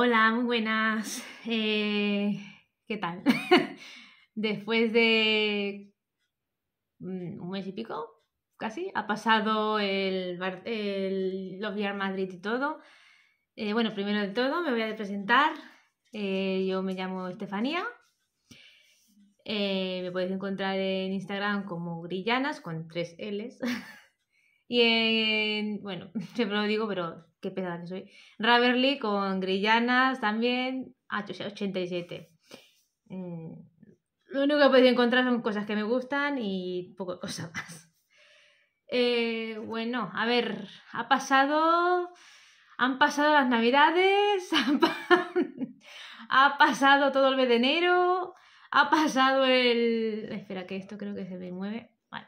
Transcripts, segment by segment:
Hola, muy buenas. Eh, ¿Qué tal? Después de mm, un mes y pico, casi, ha pasado el, el Love Madrid y todo. Eh, bueno, primero de todo me voy a presentar. Eh, yo me llamo Estefanía. me podéis encontrar en Instagram como Grillanas con tres L's. y bueno, siempre lo digo, pero qué pesada soy. Raverly con Grillanas también, ah, 87. Mm, lo único que he podido encontrar son cosas que me gustan y poco cosas más. Eh, bueno, a ver, ha pasado, han pasado las navidades, ha pasado todo el mes de enero, ha pasado el... Espera, que esto creo que se me mueve. Vale.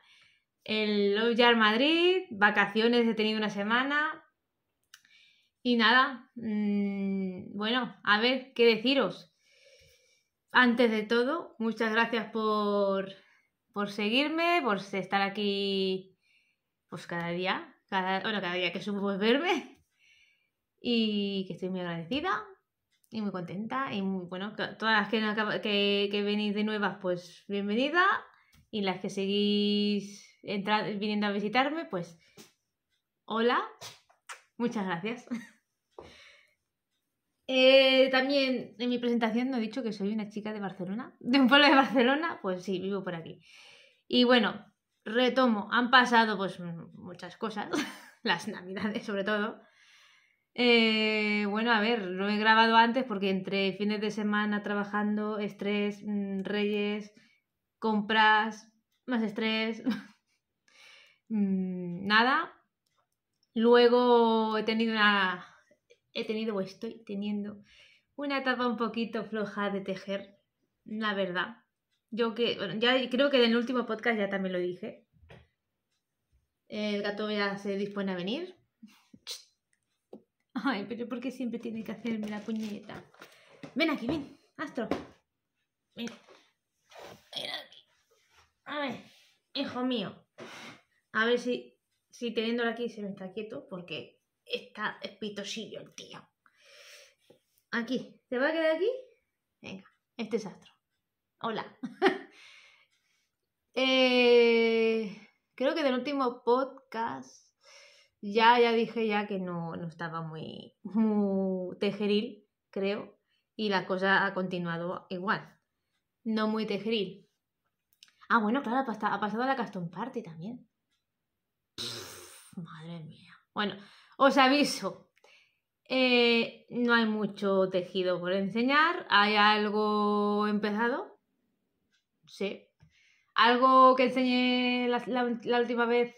El Love Madrid, vacaciones, he tenido una semana, y nada, mm, bueno, a ver, ¿qué deciros? Antes de todo, muchas gracias por, por seguirme, por estar aquí pues cada día, cada, bueno, cada día que supo pues, verme. Y que estoy muy agradecida y muy contenta. Y bueno, todas las que, venís de nuevas, pues bienvenida. Y las que seguís viniendo a visitarme, pues hola. Muchas gracias. Eh, también en mi presentación no he dicho que soy una chica de Barcelona, de un pueblo de Barcelona, pues sí, vivo por aquí. Y bueno, retomo, han pasado pues muchas cosas, las navidades sobre todo. Eh, bueno, a ver, lo he grabado antes porque entre fines de semana trabajando, estrés, mm, reyes, compras, más estrés, mm, nada, Luego he tenido una. He tenido o estoy teniendo una etapa un poquito floja de tejer, la verdad. Yo que. ya creo que en el último podcast ya también lo dije. El gato ya se dispone a venir. Ay, pero ¿por qué siempre tiene que hacerme la puñeta? Ven aquí, ven, Astro. Ven. Ven aquí. A ver, hijo mío. A ver si si teniéndolo aquí se me está quieto porque está espitosillo el tío. Aquí, ¿se va a quedar aquí? Venga, este es astro. Hola. Eh, creo que del último podcast ya, ya dije ya que no, no estaba muy, tejeril, creo, y la cosa ha continuado igual. No muy tejeril. Ah, bueno, claro, ha pasado, la Custom Party también. Madre mía. Bueno, os aviso. Eh, no hay mucho tejido por enseñar. ¿Hay algo empezado? Sí. ¿Algo que enseñé la, la última vez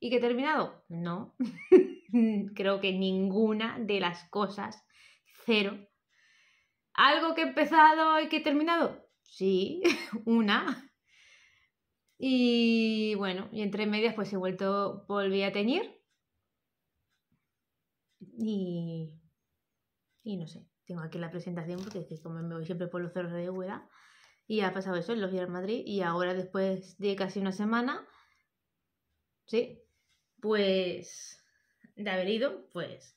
y que he terminado? No. Creo que ninguna de las cosas. Cero. ¿Algo que he empezado y que he terminado? Sí, una. Y bueno, y entre medias pues he vuelto, volví a teñir. Y, no sé, tengo aquí la presentación porque es como me voy siempre por los cerros de Úbeda y ha pasado eso, los días Madrid y ahora después de casi una semana, sí, pues de haber ido, pues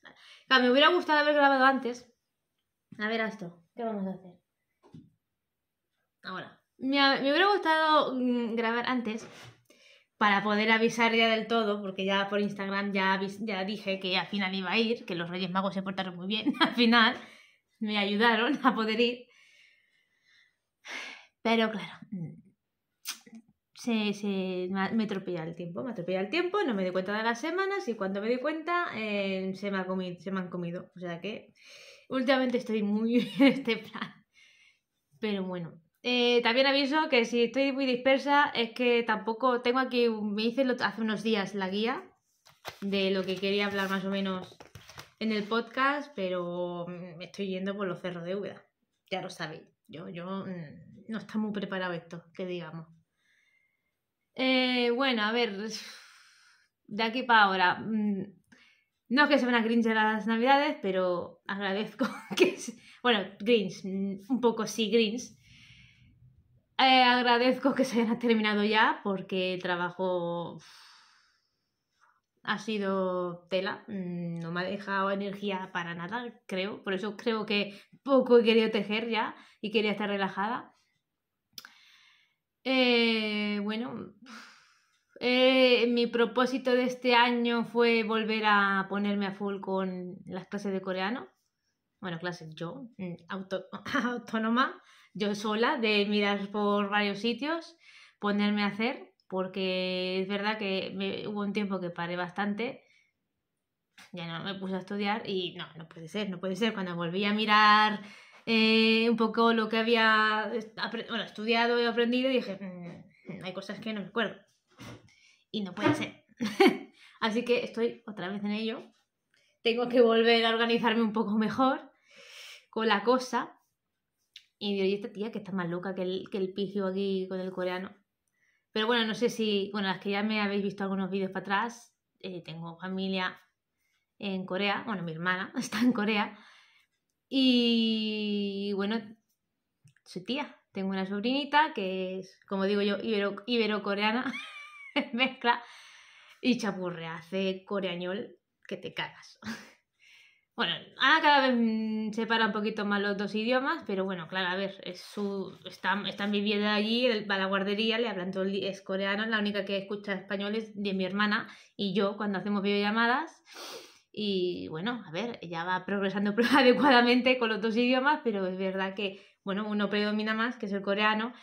me hubiera gustado haber grabado antes. A ver, esto, ¿qué vamos a hacer? Ahora. Me, hubiera gustado mm, grabar antes para poder avisar ya del todo, porque ya por Instagram ya, ya dije que al final iba a ir, que los Reyes Magos se portaron muy bien al final, me ayudaron a poder ir. Pero claro, mm, se, me atropella el tiempo, me atropella el tiempo, no me di cuenta de las semanas y cuando me di cuenta eh, se, me se me han comido. O sea que últimamente estoy muy en este plan. Pero bueno, eh, también aviso que si estoy muy dispersa es que tampoco tengo aquí, me hice hace unos días la guía de lo que quería hablar más o menos en el podcast, pero me estoy yendo por los cerros de Úbeda. Ya lo sabéis, yo, mm, no está muy preparado esto, que digamos. Eh, bueno, a ver, de aquí para ahora. Mm, no es que se van a cringe las navidades, pero agradezco que... Bueno, grinch mm, un poco sí, grinch eh, agradezco que se haya terminado ya porque el trabajo ha sido tela, mm, no me ha dejado energía para nada, creo, por eso creo que poco he querido tejer ya y quería estar relajada. Eh, bueno, eh, mi propósito de este año fue volver a ponerme a full con las clases de coreano, bueno, clases yo, mm, autónoma yo sola de mirar por varios sitios, ponerme a hacer, porque es verdad que hubo un tiempo que paré bastante, ya no me puse a estudiar y no, no puede ser, no puede ser. Cuando volví a mirar eh, un poco lo que había bueno, estudiado y aprendido, dije, mm, hay cosas que no me acuerdo. Y no puede ser. Así que estoy otra vez en ello. Tengo que volver a organizarme un poco mejor con la cosa, y digo, ¿y esta tía que está más loca que el, que el pigio aquí con el coreano? Pero bueno, no sé si, bueno, las que ya me habéis visto algunos vídeos para atrás, eh, tengo familia en Corea, bueno, mi hermana está en Corea. Y bueno, soy tía, tengo una sobrinita que es, como digo yo, ibero, ibero-coreana, mezcla, y chapurre, hace coreañol que te cagas. Bueno, cada vez mm, separa un poquito más los dos idiomas, pero bueno, claro, a ver, es su, están, viviendo allí, va a la guardería, le hablan todo el, es coreano, la única que escucha español es de mi hermana y yo cuando hacemos videollamadas. Y bueno, a ver, ella va progresando adecuadamente con los dos idiomas, pero es verdad que, bueno, uno predomina más, que es el coreano.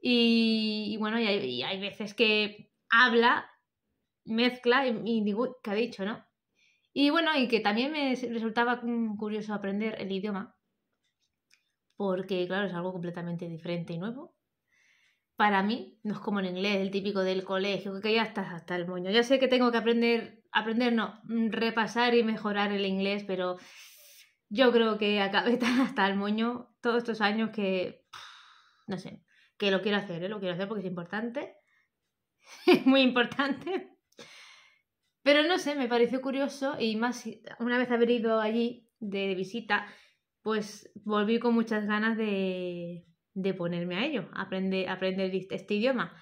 Y, bueno, y hay, veces que habla, mezcla y, y digo, ¿qué ha dicho, no? Y bueno, y que también me resultaba curioso aprender el idioma, porque claro, es algo completamente diferente y nuevo. Para mí, no es como el inglés, el típico del colegio, que ya estás hasta el moño. Ya sé que tengo que aprender, aprender no, repasar y mejorar el inglés, pero yo creo que acabé tan hasta el moño todos estos años que, no sé, que lo quiero hacer, ¿eh? lo quiero hacer porque es importante, es muy importante, pero no sé, me pareció curioso y más una vez haber ido allí de visita, pues volví con muchas ganas de, de ponerme a ello, aprender, aprender este idioma.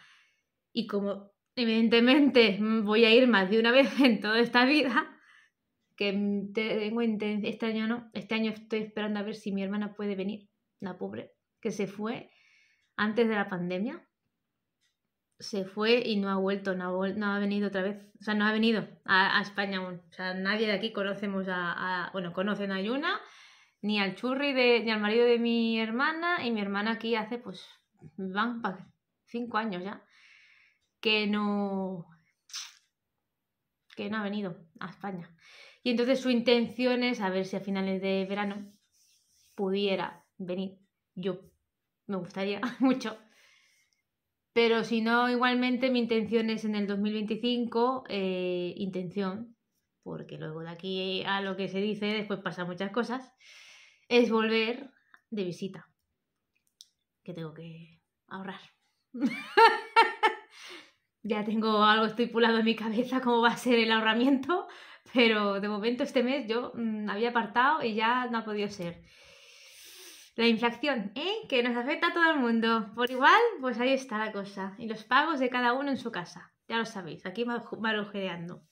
Y como evidentemente voy a ir más de una vez en toda esta vida, que tengo intención, este año no, este año estoy esperando a ver si mi hermana puede venir, la pobre, que se fue antes de la pandemia se fue y no ha vuelto, no ha, no ha, venido otra vez, o sea, no ha venido a, España O sea, nadie de aquí conocemos a, a, bueno, conocen a Yuna, ni al churri, de, ni al marido de mi hermana, y mi hermana aquí hace, pues, van cinco años ya, que no, que no ha venido a España. Y entonces su intención es a ver si a finales de verano pudiera venir. Yo me gustaría mucho pero si no, igualmente mi intención es en el 2025, eh, intención, porque luego de aquí a lo que se dice después pasan muchas cosas, es volver de visita, que tengo que ahorrar. ya tengo algo estipulado en mi cabeza cómo va a ser el ahorramiento, pero de momento este mes yo mm, había apartado y ya no ha podido ser. La inflación, ¿eh? Que nos afecta a todo el mundo. Por igual, pues ahí está la cosa. Y los pagos de cada uno en su casa. Ya lo sabéis, aquí marojeando.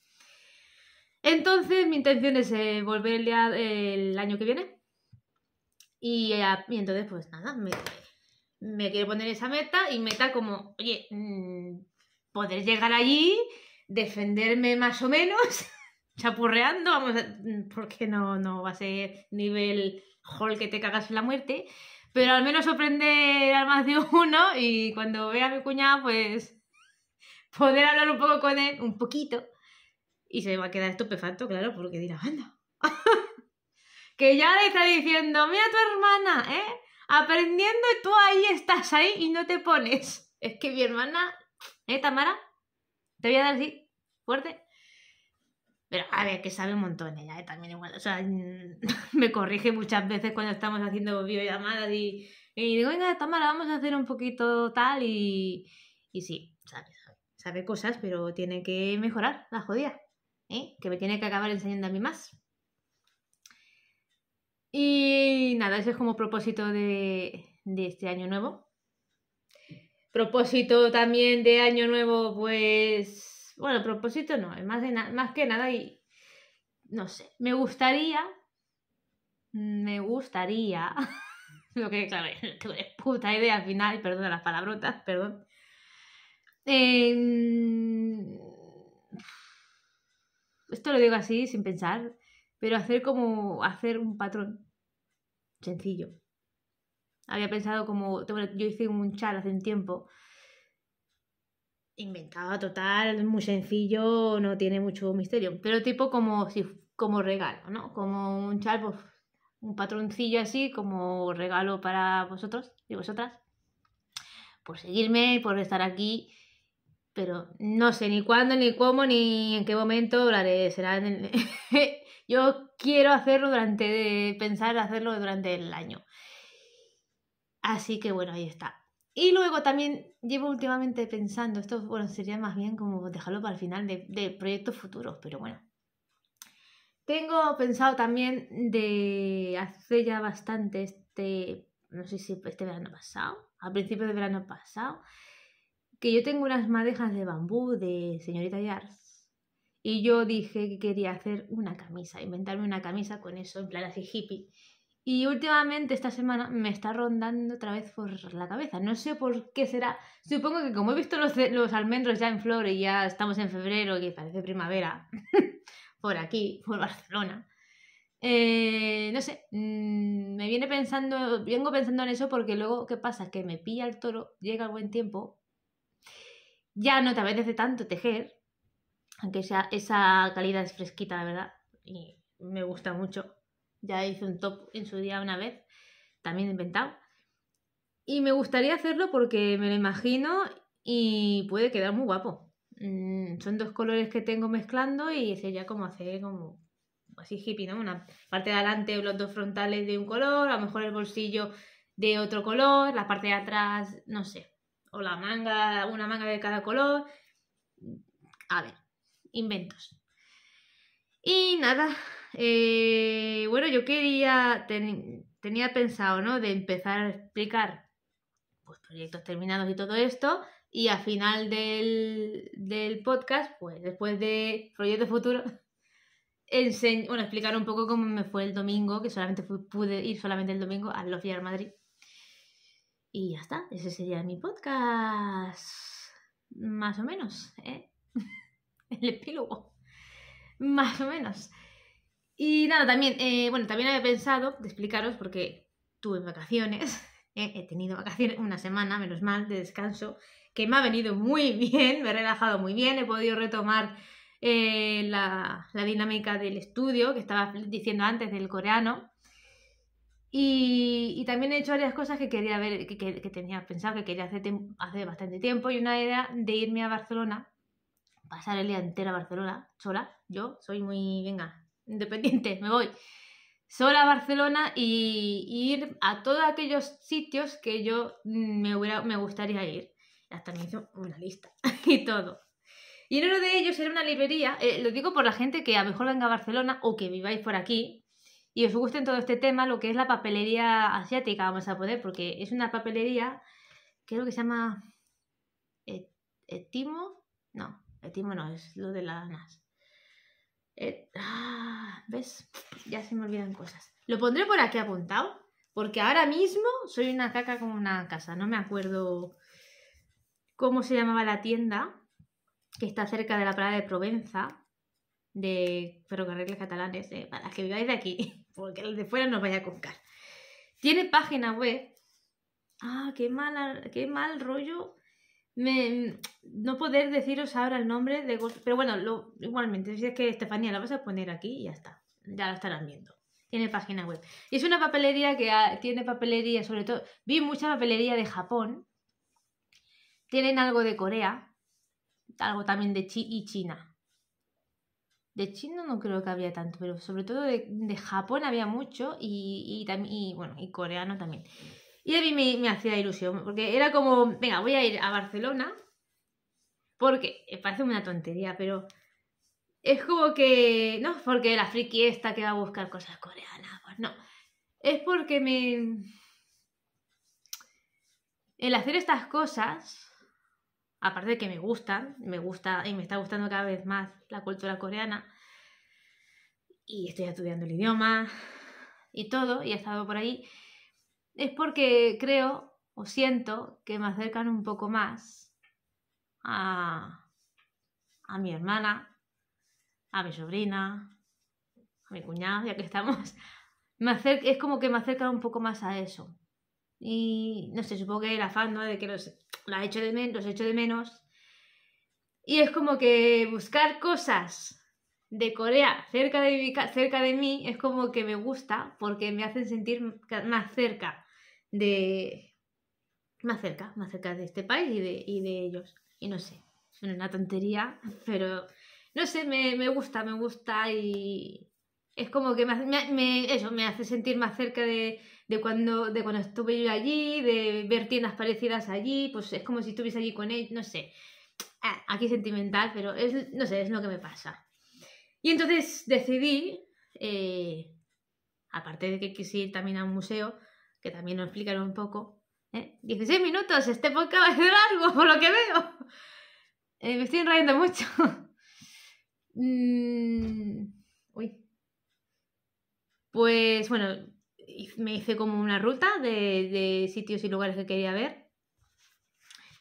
Entonces, mi intención es eh, volver eh, el año que viene. Y, ah, entonces, pues nada, me, quiero poner esa meta y meta como, oye, mm, poder llegar allí, defenderme más o menos, chapurreando, vamos, mm, porque no, no va a ser nivel jol que te cagas en la muerte, pero al menos sorprende al más de uno y cuando vea a mi cuñada, pues poder hablar un poco con él, un poquito, y se va a quedar estupefacto, claro, porque dirá, banda. que ya le está diciendo, mira tu hermana, ¿eh? Aprendiendo y tú ahí estás ahí y no te pones. Es que mi hermana, ¿eh, Tamara? Te voy a dar así, fuerte. Pero a ver, que sabe un montón ella, ¿eh? también igual. O sea, me corrige muchas veces cuando estamos haciendo videollamadas y, y digo, venga, Tamara, vamos a hacer un poquito tal y, y sí, sabe, cosas, pero tiene que mejorar la jodida. ¿eh? Que me tiene que acabar enseñando a mí más. Y nada, ese es como propósito de este año nuevo. Propósito también de año nuevo, pues bueno, propósito no, es más, de más que nada y no sé, me gustaría, me gustaría, lo que claro, es puta idea al final, perdón las palabrotas, perdón. Em, esto lo digo así, sin pensar, pero hacer como, hacer un patrón sencillo. Había pensado como, yo hice un chat hace un tiempo Inventado total, muy sencillo, no tiene mucho misterio. Pero tipo como, si, como regalo, ¿no? Como un chal, pues, un patroncillo así, como regalo para vosotros y vosotras. Por seguirme, por estar aquí. Pero no sé ni cuándo, ni cómo, ni en qué momento lo haré. Será en Yo quiero hacerlo durante, pensar hacerlo durante el año. Así que bueno, ahí está. Y luego también llevo últimamente pensando, esto bueno, sería más bien como dejarlo para el final de, proyectos futuros, pero bueno. Tengo pensado también de hace ya bastante este, no sé si este verano pasado, a principio de verano pasado, que yo tengo unas madejas de bambú de señorita Yars. Y yo dije que quería hacer una camisa, inventarme una camisa con eso, en plan así hippie. Y últimamente, esta semana, me está rondando otra vez por la cabeza. No sé por qué será. Supongo que como he visto los, almendros ya en flor y ya estamos en febrero, que parece primavera, por aquí, por Barcelona. Eh, no sé, mm, me viene pensando, vengo pensando en eso porque luego, ¿qué pasa? Que me pilla el toro, llega el buen tiempo, ya no te apetece tanto tejer, aunque sea esa calidad es fresquita, la verdad, y me gusta mucho ya hice un top en su día una vez, también inventado. Y me gustaría hacerlo porque me lo imagino y puede quedar muy guapo. Mm, son dos colores que tengo mezclando y ya como hacer como así hippie, ¿no? Una parte de adelante, los dos frontales de un color, a lo mejor el bolsillo de otro color, la parte de atrás, no sé, o la manga, una manga de cada color. A ver, inventos. Y nada, eh, bueno, yo quería, tenía pensado, ¿no? De empezar a explicar pues, proyectos terminados y todo esto, y al final del, podcast, pues después de proyectos Futuro bueno, explicar un poco cómo me fue el domingo, que solamente pude ir solamente el domingo al Los Yard Madrid. Y ya está, ese sería mi podcast. Más o menos, ¿eh? el epílogo. Más o menos. Y nada, también, eh, bueno, también había pensado de explicaros porque tuve vacaciones, he tenido vacaciones una semana, menos mal, de descanso, que me ha venido muy bien, me he relajado muy bien, he podido retomar eh, la, la, dinámica del estudio que estaba diciendo antes del coreano. Y, también he hecho varias cosas que quería ver, que, que, tenía pensado que quería hacer hace bastante tiempo, y una idea de irme a Barcelona pasar el día entero a Barcelona sola. Yo soy muy, venga, independiente, me voy sola a Barcelona y, ir a todos aquellos sitios que yo mm, me, gustaría ir. Hasta me hizo una lista y todo. Y en uno de ellos era una librería, eh, lo digo por la gente que a lo mejor venga a Barcelona o que viváis por aquí y os guste en todo este tema, lo que es la papelería asiática, vamos a poder, porque es una papelería, creo que se llama e-, Etimo, no, Etimo no, es lo de las eh, ah, ¿Ves? Ya se me olvidan cosas. Lo pondré por aquí apuntado, porque ahora mismo soy una caca como una casa. No me acuerdo cómo se llamaba la tienda, que está cerca de la parada de Provenza, de ferrocarriles catalanes, para que viváis de aquí, porque el de fuera no vaya a concar. Tiene página web. Ah, qué, mal, qué mal rollo me, no poder deciros ahora el nombre de pero bueno, lo, igualmente, si es que Estefanía la vas a poner aquí y ya está, ya la estarán viendo. Tiene página web. Y es una papelería que ah, tiene papelería, sobre todo, vi mucha papelería de Japón, tienen algo de Corea, algo también de Chi y China. De China no creo que había tanto, pero sobre todo de, Japón había mucho y, y, y, bueno, y coreano también. Y a mí me, hacía ilusión, porque era como, venga, voy a ir a Barcelona, porque eh, parece una tontería, pero es como que, no es porque la friki esta que va a buscar cosas coreanas, pues no, es porque me... El hacer estas cosas, aparte de que me gustan, me gusta y me está gustando cada vez más la cultura coreana, y estoy estudiando el idioma y todo, y he estado por ahí, es porque creo o siento que me acercan un poco más a, mi hermana, a mi sobrina, a mi cuñado, ya que estamos. Me es como que me acercan un poco más a eso. Y no sé, supongo que el afán de que los, echo de menos, los de menos. Y es como que buscar cosas de Corea cerca de, cerca de mí es como que me gusta porque me hacen sentir más cerca de más cerca, más cerca de este país y de, ellos. Y no sé, es una tontería, pero no sé, me, gusta, me gusta y es como que me, hace, eso me hace sentir más cerca de, cuando, de cuando estuve yo allí, de ver tiendas parecidas allí, pues es como si estuviese allí con ellos no sé. Ah, aquí sentimental, pero es, no sé, es lo que me pasa. Y entonces decidí, eh, aparte de que quise ir también a un museo, que también nos explicaron un poco. 16 ¿eh? minutos, este podcast va a ser largo, por lo que veo. Eh, me estoy enrayando mucho. Mm, uy. Pues bueno, me hice como una ruta de, sitios y lugares que quería ver.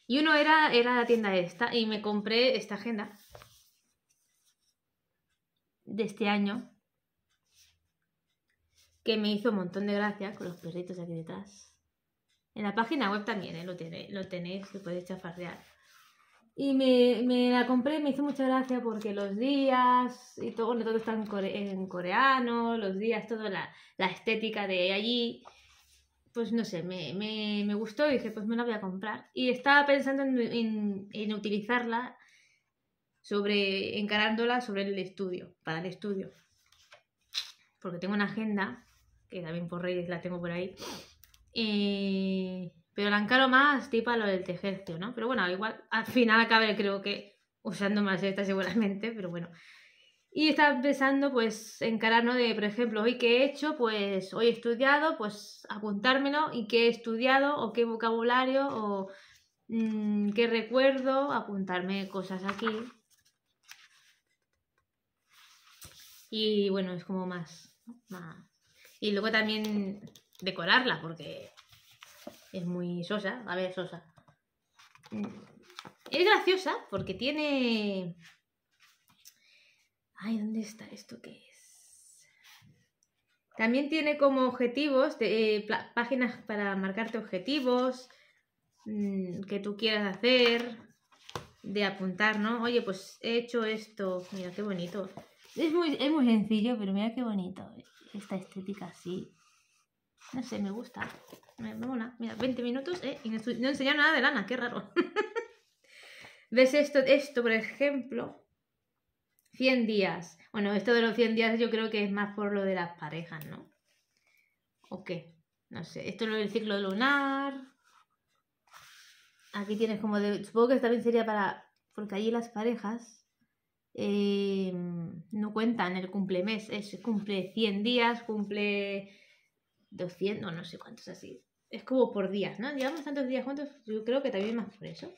Y uno era, era la tienda esta y me compré esta agenda de este año que me hizo un montón de gracia con los perritos aquí detrás. En la página web también ¿eh? lo, tenéis, lo tenéis, que podéis chafardear. Y me, la compré me hizo mucha gracia porque los días y todo, todo está en, coreano, los días, toda la, estética de allí. Pues no sé, me, gustó y dije, pues me la voy a comprar. Y estaba pensando en, en, utilizarla sobre, encarándola sobre el estudio, para el estudio. Porque tengo una agenda que también por Reyes la tengo por ahí. pero la encaro más tipo a lo del tejercio, ¿no? Pero bueno, igual al final acabe creo que usando más esta seguramente, pero bueno. Y está empezando pues encarar, De, por ejemplo, hoy qué he hecho, pues hoy he estudiado, pues apuntármelo y qué he estudiado o qué vocabulario o mm, qué recuerdo, apuntarme cosas aquí. Y bueno, es como más, más y luego también decorarla, porque es muy sosa. A ver, sosa. Es graciosa porque tiene... Ay, ¿dónde está esto qué es? También tiene como objetivos, eh, páginas para marcarte objetivos mm, que tú quieras hacer, de apuntar, ¿no? Oye, pues he hecho esto, mira qué bonito. Es muy, es muy sencillo, pero mira qué bonito esta estética así. No sé, me gusta. Me, Mira, 20 minutos, eh, Y no, he nada de lana, qué raro. ¿Ves esto, esto, por ejemplo? 100 días. Bueno, esto de los 100 días yo creo que es más por lo de las parejas, ¿no? ¿O qué? No sé. Esto es lo del ciclo lunar. Aquí tienes como de... Supongo que también sería para... Porque allí las parejas eh, no cuentan el cumplemes, es cumple 100 días, cumple 200, no, no sé cuántos así. Es como por días, ¿no? Llevamos tantos días cuántos yo creo que también más por eso.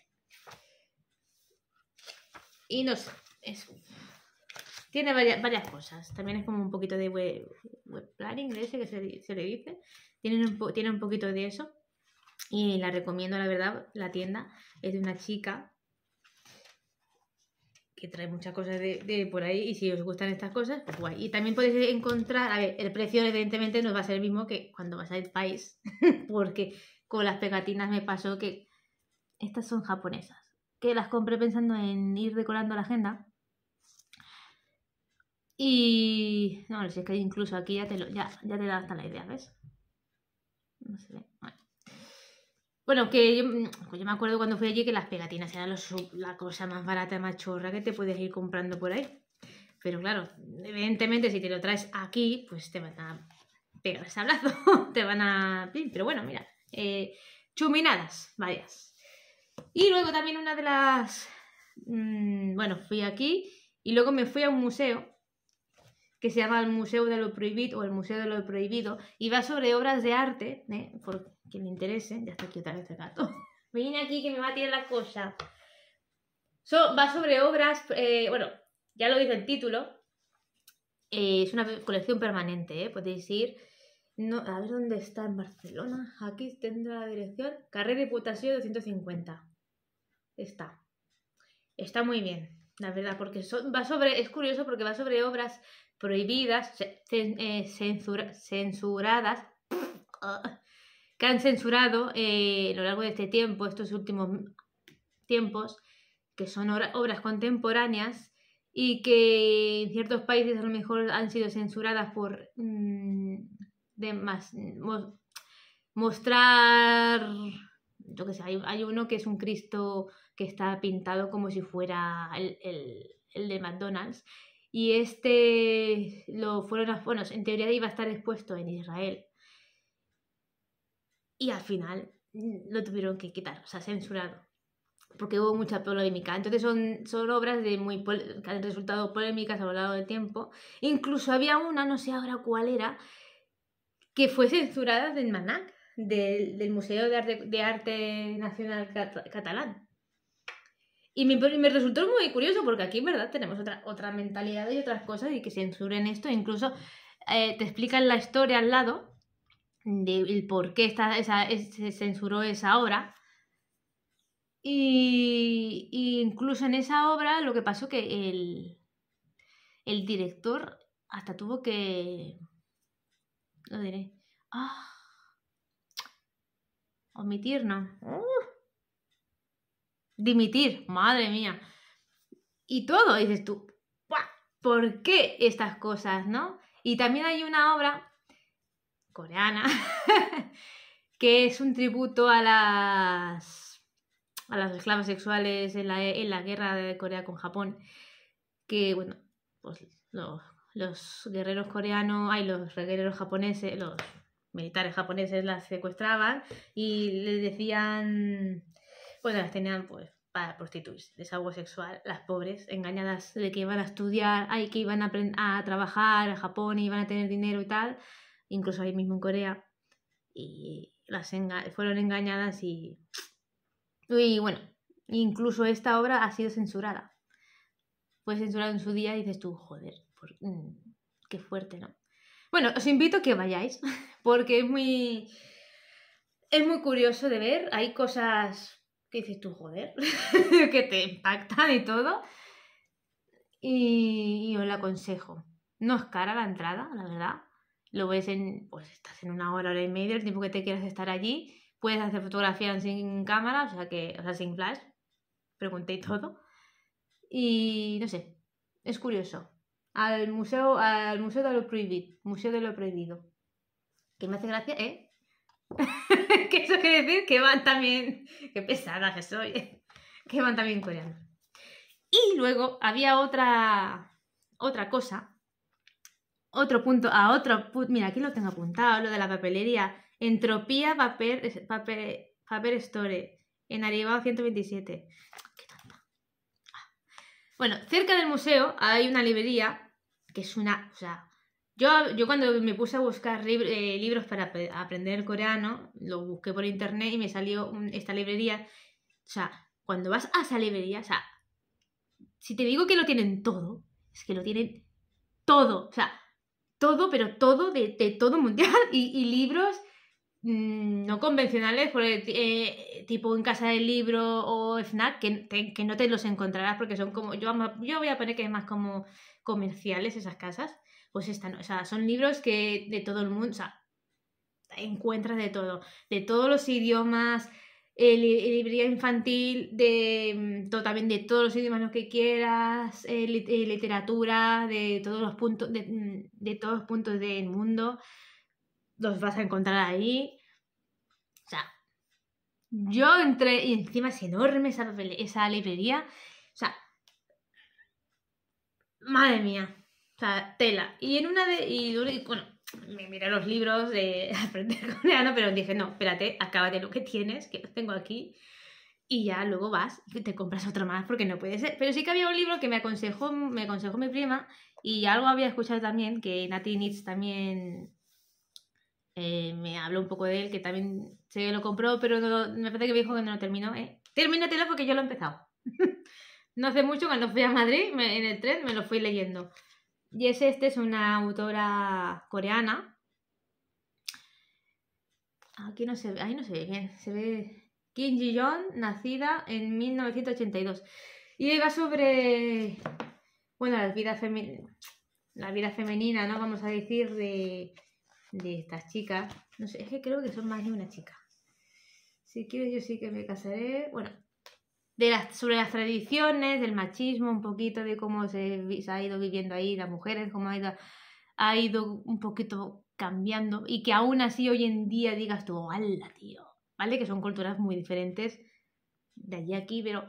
Y no sé, es, tiene varias, cosas. También es como un poquito de web, planning, de ese que se, le dice. Tiene tiene un poquito de eso. Y la recomiendo, la verdad, la tienda es de una chica que trae muchas cosas de, por ahí y si os gustan estas cosas, pues guay. Y también podéis encontrar, a ver, el precio evidentemente no va a ser el mismo que cuando vas al país, porque con las pegatinas me pasó que estas son japonesas, que las compré pensando en ir decorando la agenda. Y no, si es que incluso aquí ya te, ya, ya te da hasta la idea, ¿ves? No se ve. Bueno, que mm, pues yo, me acuerdo cuando fui allí que las pegatinas eran la cosa más barata, más chorra que te puedes ir comprando por ahí. Pero claro, evidentemente si te lo traes aquí, pues te van a pegar sablazo, te van a... Pero bueno, mira, eh, chuminadas, varias. Y luego también una de las... Mm, bueno, fui aquí y luego me fui a un museo que se llama el Museo de lo Prohibido o el Museo de lo Prohibido y va sobre obras de arte, ¿eh? que me interese. Ya está aquí otra vez el este gato. Ven aquí que me va a tirar la cosa. va sobre obras, eh, bueno, ya lo dice el título. Eh, es una colección permanente, ¿eh? podéis ir. a ver dónde está en Barcelona. Aquí tendrá la dirección. Carrera de Potasio 250. Está. Está muy bien, la verdad, porque va sobre. Es curioso porque va sobre obras prohibidas, eh, censura, censuradas. Ah que han censurado eh, a lo largo de este tiempo, estos últimos tiempos, que son obras contemporáneas y que en ciertos países a lo mejor han sido censuradas por mm, más, mostrar, yo qué sé, hay, uno que es un Cristo que está pintado como si fuera el, de McDonald's y este lo fueron, bueno, en teoría iba a estar expuesto en Israel y al final lo tuvieron que quitar, o sea, censurado, porque hubo mucha polémica. Entonces son, son obras de muy que han resultado polémicas a lo largo del tiempo. Incluso había una, no sé ahora cuál era, que fue censurada del Manac, del, del Museo de Arte, de Arte Nacional Catalán. Y me, me, resultó muy curioso porque aquí, en verdad, tenemos otra, otra mentalidad y otras cosas y que censuren esto. Incluso eh, te explican la historia al lado del de por qué está, se censuró esa obra. Y, incluso en esa obra lo que pasó que el, el director hasta tuvo que... Lo diré. Ah, omitir, ¿no? dimitir, madre mía. Y todo, dices tú, ¿por qué estas cosas, no? Y también hay una obra coreana, que es un tributo a las, a las esclavas sexuales en la, guerra de Corea con Japón, que, bueno, pues los, guerreros coreanos, hay los guerreros japoneses, los militares japoneses las secuestraban y les decían, bueno, pues, las tenían pues para prostituirse, desahogo sexual, las pobres, engañadas de que iban a estudiar, que iban a, a trabajar a Japón y iban a tener dinero y tal, incluso ahí mismo en Corea, y las fueron engañadas y... Y bueno, incluso esta obra ha sido censurada. Fue censurada en su día y dices tú, joder, mm, qué fuerte, ¿no? Bueno, os invito a que vayáis, porque es muy... Es muy curioso de ver, hay cosas que dices tú, joder, que te impactan y todo. Y, y os la aconsejo. No es cara la entrada, la verdad lo ves en, pues estás en una hora, hora y media, el tiempo que te quieras estar allí, puedes hacer fotografía sin cámara, o sea que, o sea, sin flash, pregunté mm. todo. Y no sé, es curioso. Al museo, al museo de lo prohibido, museo de lo prohibido. Que me hace gracia, ¿eh? que eso quiere decir que van también, qué pesada que soy, ¿eh? que van también coreanos. Y luego había otra, otra cosa otro punto, a otro, mira, aquí lo tengo apuntado, lo de la papelería. Entropía Paper, paper, Store, en arriba 127. Qué Bueno, cerca del museo hay una librería que es una, o sea, yo, yo, cuando me puse a buscar eh, libros para aprender el coreano, lo busqué por internet y me salió esta librería. O sea, cuando vas a esa librería, o sea, si te digo que lo tienen todo, es que lo tienen todo. O sea, todo, pero todo, de, todo mundial, y, libros mm, no convencionales, eh, tipo en casa del libro o snack, que, no te los encontrarás porque son como, yo, yo voy a poner que es más como comerciales esas casas, pues están, o sea, son libros que de todo el mundo, o sea, encuentras de todo, de todos los idiomas, librería infantil de, mm, también de todos los idiomas que quieras, eh, eh, literatura de todos los puntos mm, de, todos los puntos del mundo, los vas a encontrar ahí. O sea, yo entré y encima es enorme esa, librería. O sea, madre mía, o sea, tela. Y en una de y bueno, me miré los libros de aprender coreano, pero dije, no, espérate, de lo que tienes, que los tengo aquí, y ya luego vas y te compras otro más, porque no puede ser. Pero sí que había un libro que me aconsejó, me aconsejó mi prima, y algo había escuchado también, que Nati Nitz también eh, me habló un poco de él, que también se lo compró, pero me parece que me dijo que no lo terminó. Eh. Termínatelo porque yo lo he empezado. no hace mucho, cuando fui a Madrid, en el tren, me lo fui leyendo. Y es Este es una autora coreana. Aquí no se ve, ahí no se ve bien, se ve Kim Ji-yeon, nacida en 1982. Y va sobre, bueno, la vida, la vida femenina, ¿no? Vamos a decir, de, de estas chicas. No sé, es que creo que son más de una chica. Si quieres, yo sí que me casaré. Bueno, de las, sobre las tradiciones, del machismo, un poquito de cómo se, ha ido viviendo ahí las mujeres, cómo ha ido, ha ido un poquito cambiando y que aún así hoy en día digas tú, ¡hala, tío! ¿Vale? Que son culturas muy diferentes de allí a aquí, pero...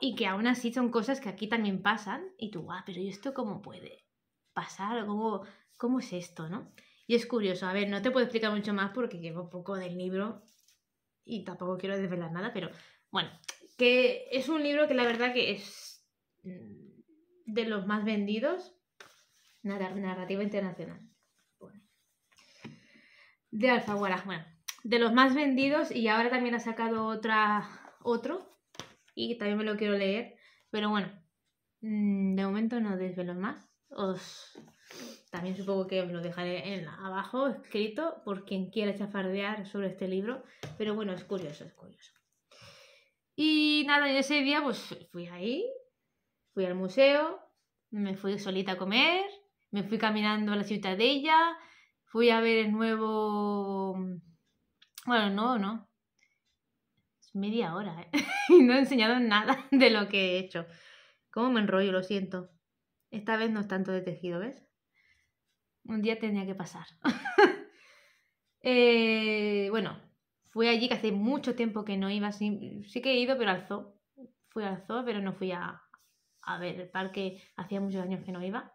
Y que aún así son cosas que aquí también pasan y tú, ¡ah, pero ¿y esto cómo puede pasar? ¿Cómo, cómo es esto, no? Y es curioso, a ver, no te puedo explicar mucho más porque llevo poco del libro y tampoco quiero desvelar nada, pero bueno, que es un libro que la verdad que es de los más vendidos. Narrativa internacional. De Alfaguara, bueno, de los más vendidos y ahora también ha sacado otra, otro y también me lo quiero leer, pero bueno, mm, de momento no desvelo más. Os también supongo que lo dejaré en abajo escrito por quien quiera chafardear sobre este libro, pero bueno, es curioso, es curioso. Y nada, y ese día pues fui ahí, fui al museo, me fui solita a comer, me fui caminando a la ciudad de ella fui a ver el nuevo... Bueno, no, no. Es media hora, ¿eh? y no he enseñado nada de lo que he hecho. ¿Cómo me enrollo? Lo siento. Esta vez no es tanto de tejido, ¿ves? Un día tenía que pasar. Eh, bueno, Fui allí que hace mucho tiempo que no iba, sí, sí que he ido, pero al zoo. Fui al zoo, pero no fui a, ver el parque, hacía muchos años que no iba.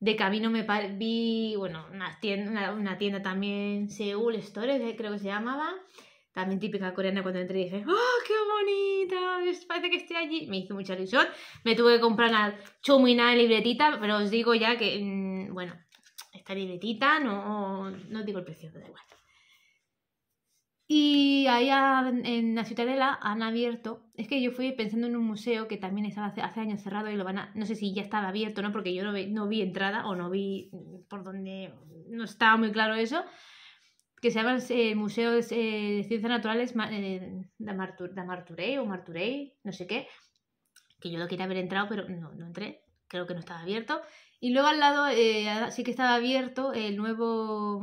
De camino me vi, bueno, una tienda, una, tienda también, Seoul Store, eh, creo que se llamaba, también típica coreana cuando entré dije, ¡oh, qué bonita! Parece que esté allí. Me hizo mucha ilusión. Me tuve que comprar una chumina de libretita, pero os digo ya que, mm, bueno, esta libretita, no, no digo el precio, de da igual. Y ahí en la ciudadela han abierto, es que yo fui pensando en un museo que también estaba hace, años cerrado y lo van a, no sé si ya estaba abierto, ¿no? Porque yo no, vi, entrada o no vi por dónde, no estaba muy claro eso, que se llama el eh, Museo eh, de Ciencias Naturales eh, de, Marturey o Marturey, no sé qué, que yo lo quería haber entrado, pero no, entré, creo que no estaba abierto. Y luego al lado sí que estaba abierto el nuevo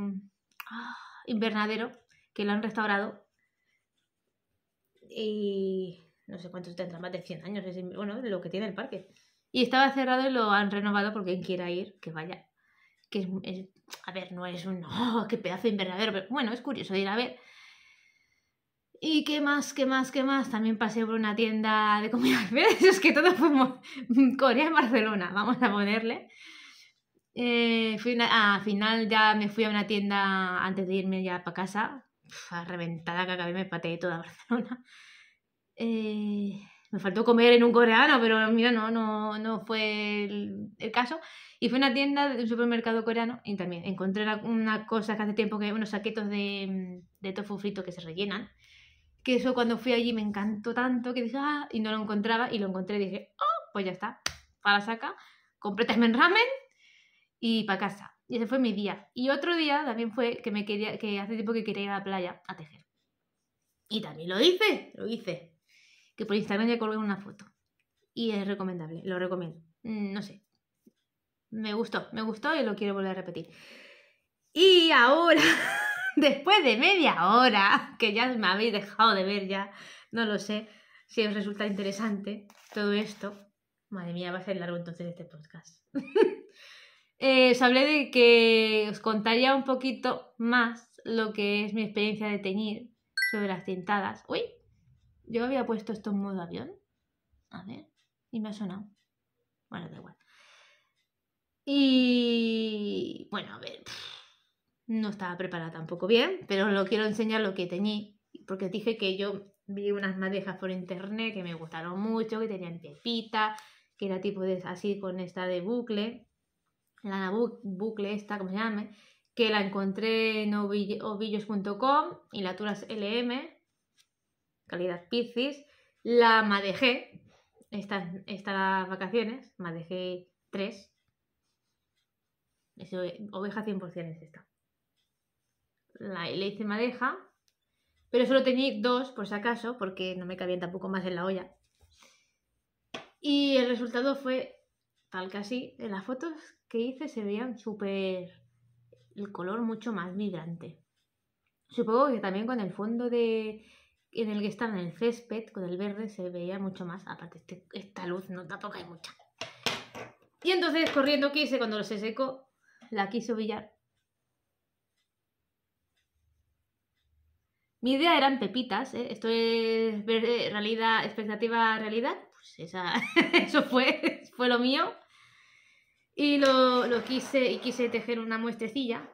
ah, invernadero que lo han restaurado. Y no sé cuántos tendrán más de 100 años, bueno, lo que tiene el parque. Y estaba cerrado y lo han renovado porque quien quiera ir, que vaya. Que a ver, no es un, oh, qué pedazo de invernadero, pero bueno, es curioso ir a ver. ¿Y qué más, qué más, qué más? También pasé por una tienda de comida. es que todo fue Corea y Barcelona, vamos a ponerle. Eh, al final ya me fui a una tienda antes de irme ya para casa, reventada que acabé, me pateé toda Barcelona. Eh, me faltó comer en un coreano, pero mira, no, no, no fue el, caso. Y fue una tienda de un supermercado coreano y también encontré una cosa que hace tiempo que, unos saquetos mm, de, tofu frito que se rellenan. Que eso cuando fui allí me encantó tanto que dije, ah, y no lo encontraba y lo encontré y dije, oh, pues ya está, para saca, compré también ramen y para casa. Y ese fue mi día. Y otro día también fue que me quería, que hace tiempo que quería ir a la playa a tejer. Y también lo hice, lo hice. Que por Instagram ya colgué una foto. Y es recomendable, lo recomiendo. Mm, no sé. Me gustó, me gustó y lo quiero volver a repetir. Y ahora, después de media hora, que ya me habéis dejado de ver ya, no lo sé si os resulta interesante todo esto. Madre mía, va a ser largo entonces este podcast. Eh, os hablé de que os contaría un poquito más lo que es mi experiencia de teñir sobre las tintadas. Uy, yo había puesto esto en modo avión. A ver, y me ha sonado. Bueno, da igual. Y bueno, a ver, no estaba preparada tampoco bien, pero os lo quiero enseñar lo que teñí, porque dije que yo vi unas madejas por internet que me gustaron mucho, que tenían pepita, que era tipo de así con esta de bucle la Bucle, esta, como se llame, que la encontré en ovillos.com y la Turas LM, calidad Piscis. La madejé estas, estas vacaciones, madejé tres. oveja 100% es esta. La, le hice madeja, pero solo tenía dos por si acaso, porque no me cabían tampoco más en la olla. Y el resultado fue que así, en las fotos que hice se veían súper el color mucho más vibrante. Supongo que también con el fondo de en el que están en el césped, con el verde, se veía mucho más. Aparte, este, esta luz no tampoco hay mucha. Y entonces, corriendo quise, cuando se secó, la quise brillar Mi idea eran pepitas, ¿eh? esto es eh, realidad, expectativa, realidad. Pues eso fue, fue lo mío. Y lo, quise, y quise tejer una muestrecilla,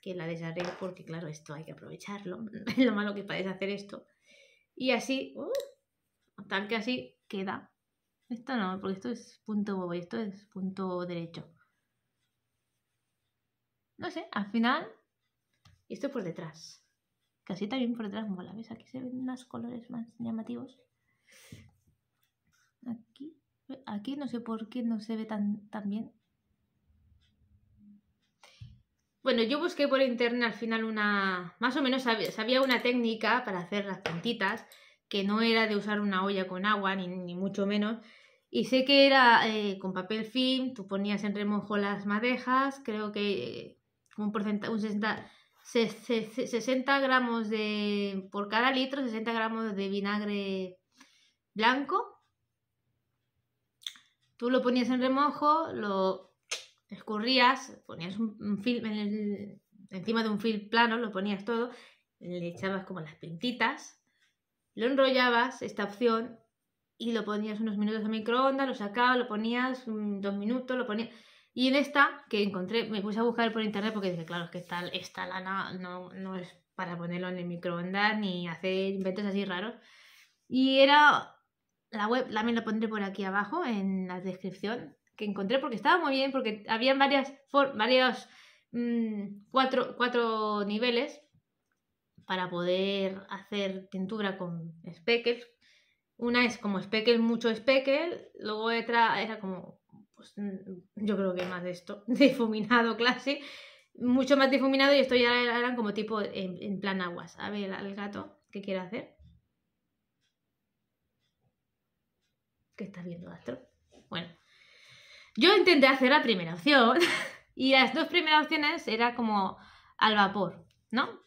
que la desharé porque claro, esto hay que aprovecharlo, lo malo que parece hacer esto. Y así, uh, tal que así queda. Esto no, porque esto es punto bobo y esto es punto derecho. No sé, al final, y esto por detrás. Casi también por detrás mola, ¿ves? Aquí se ven los colores más llamativos. Aquí, aquí no sé por qué no se ve tan, tan bien bueno, yo busqué por internet al final una. Más o menos sabía, una técnica para hacer las puntitas, que no era de usar una olla con agua, ni, mucho menos. Y sé que era eh, con papel film, tú ponías en remojo las madejas, creo que eh, un, porcentaje, un 60, 60 gramos de. por cada litro, 60 gramos de vinagre blanco. Tú lo ponías en remojo, lo escurrías, ponías un, film encima de un film plano, lo ponías todo, le echabas como las pintitas, lo enrollabas, esta opción, y lo ponías unos minutos en microondas, lo sacabas, lo ponías dos minutos, lo ponías... Y en esta, que encontré, me puse a buscar por internet porque dije, claro, es que esta, lana no, no es para ponerlo en el microondas ni hacer inventos así raros. Y era la web, también la pondré por aquí abajo en la descripción, que encontré porque estaba muy bien, porque había varias, varios, mm, cuatro, niveles para poder hacer tintura con speckles. Una es como speckle, mucho speckle, luego otra era como, pues, mm, yo creo que más de esto, difuminado clase, mucho más difuminado y esto ya eran como tipo en, plan aguas. A ver, al gato, ¿qué quiere hacer? ¿Qué está viendo, Astro? Bueno, yo intenté hacer la primera opción y las dos primeras opciones era como al vapor, ¿no?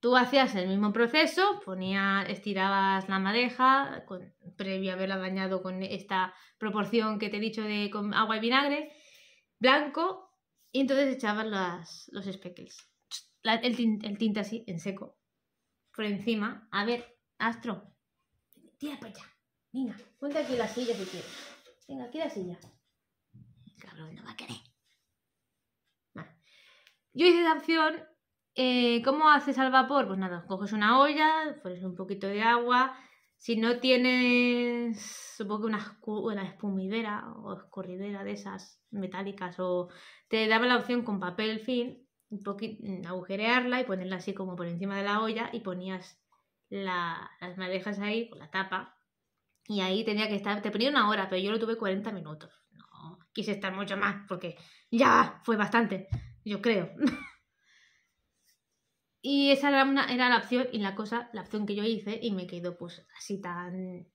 Tú hacías el mismo proceso, ponía, estirabas la madeja, con, previo a haberla bañado con esta proporción que te he dicho de agua y vinagre, blanco, y entonces echabas los speckles. el, tinte, así, en seco. Por encima. A ver, Astro. Tira para allá. Venga, ponte aquí la silla si quieres. Venga, aquí la silla no Yo hice la opción. Eh, ¿Cómo haces al vapor? Pues nada, coges una olla, pones un poquito de agua. Si no tienes, supongo que una, espumidera o escurridera de esas metálicas, o te daba la opción con papel fin, un poquito, mm, agujerearla y ponerla así como por encima de la olla y ponías las madejas ahí con la tapa. Y ahí tenía que estar, te ponía una hora, pero yo lo tuve 40 minutos quise estar mucho más porque ya fue bastante, yo creo. y esa era, una, era la opción y la cosa, la opción que yo hice y me quedó pues así tan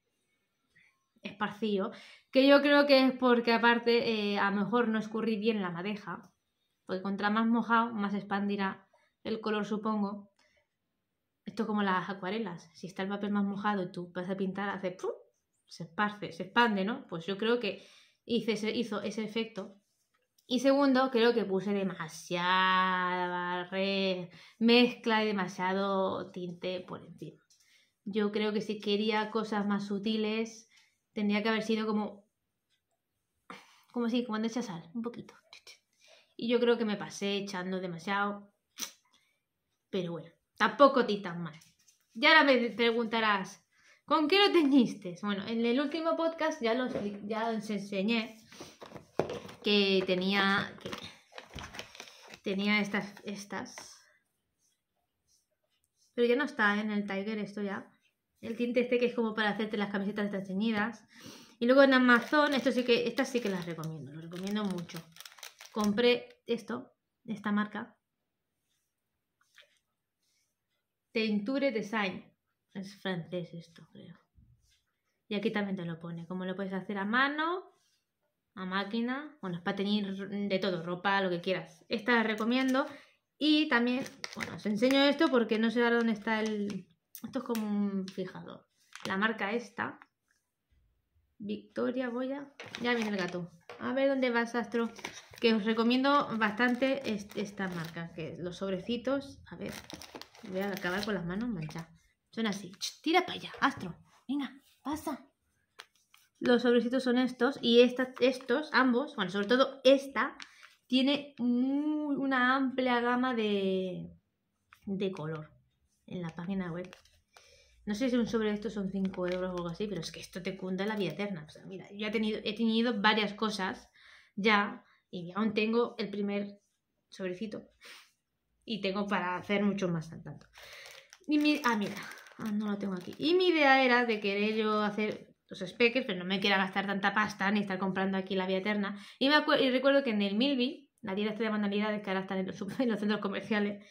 esparcido, que yo creo que es porque aparte eh, a lo mejor no escurrí bien la madeja, porque contra más mojado, más expandirá el color, supongo. Esto como las acuarelas, si está el papel más mojado y tú vas a pintar, hace se esparce, se expande, ¿no? Pues yo creo que hizo ese, hizo ese efecto. Y segundo, creo que puse demasiada mezcla y demasiado tinte por encima. Yo creo que si quería cosas más sutiles, tendría que haber sido como. Como si, como de sal, un poquito. Y yo creo que me pasé echando demasiado. Pero bueno, tampoco titan mal. Y ahora me preguntarás, ¿Con qué lo teñiste? Bueno, en el último podcast ya, los, ya os enseñé que tenía, tenía estas, estas. Pero ya no está en el Tiger esto ya. El tinte este que es como para hacerte las camisetas teñidas. Y luego en Amazon, esto sí que, estas sí que las recomiendo, las recomiendo mucho. Compré esto, esta marca. Teinture Design. Es francés esto, creo. Y aquí también te lo pone, como lo puedes hacer a mano, a máquina, bueno, es para tener de todo, ropa, lo que quieras. Esta la recomiendo y también, bueno, os enseño esto porque no sé ahora dónde está el... Esto es como un fijador. La marca esta, Victoria Boya, ya viene el gato. A ver dónde vas, Astro. Que os recomiendo bastante esta marca, que los sobrecitos, a ver, voy a acabar con las manos manchadas así. tira para allá, Astro. Venga, pasa. Los sobrecitos son estos y estos, ambos, bueno, sobre todo esta, tiene una amplia gama de, de color en la página web. No sé si un sobre de estos son 5 euros o algo así, pero es que esto te cunda la vida eterna. mira, yo he tenido, he tenido varias cosas ya y aún tengo el primer sobrecito. Y tengo para hacer mucho más tanto. Y mira, ah, mira, Ah, no lo tengo aquí. Y mi idea era de querer yo hacer los speckers, pero no me quiera gastar tanta pasta ni estar comprando aquí la vía eterna. Y, me recuerdo que en el Milby, la tienda de manualidades que ahora están en los, en los centros comerciales,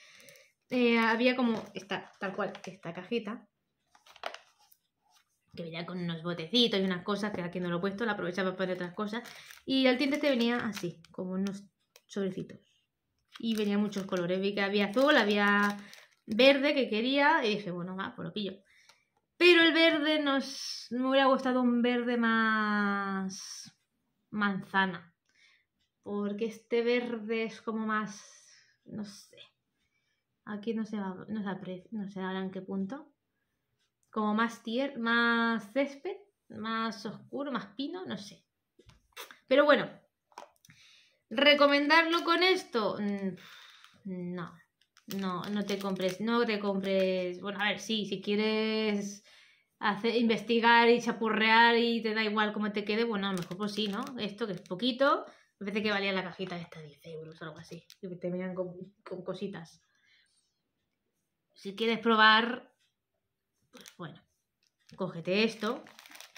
eh, había como esta, tal cual, esta cajita. Que venía con unos botecitos y unas cosas que aquí no lo he puesto, la aprovechaba para otras cosas. Y al tinte te este venía así, como unos sobrecitos. Y venía muchos colores. Vi que había azul, había verde que quería y dije, bueno, va, pues lo pillo. Pero el verde nos. Me hubiera gustado un verde más. manzana. Porque este verde es como más. no sé. Aquí no se, va, no se, aprecia, en qué punto. Como más tier, más césped, más oscuro, más pino, no sé. Pero bueno, recomendarlo con esto, mm, no. No, no te compres, no te compres. Bueno, a ver, sí, si quieres hacer, investigar y chapurrear y te da igual cómo te quede, bueno, a lo mejor pues sí, ¿no? Esto que es poquito, me parece que valía la cajita esta 10 euros algo así, que te miran con, cositas. Si quieres probar, pues bueno, cógete esto,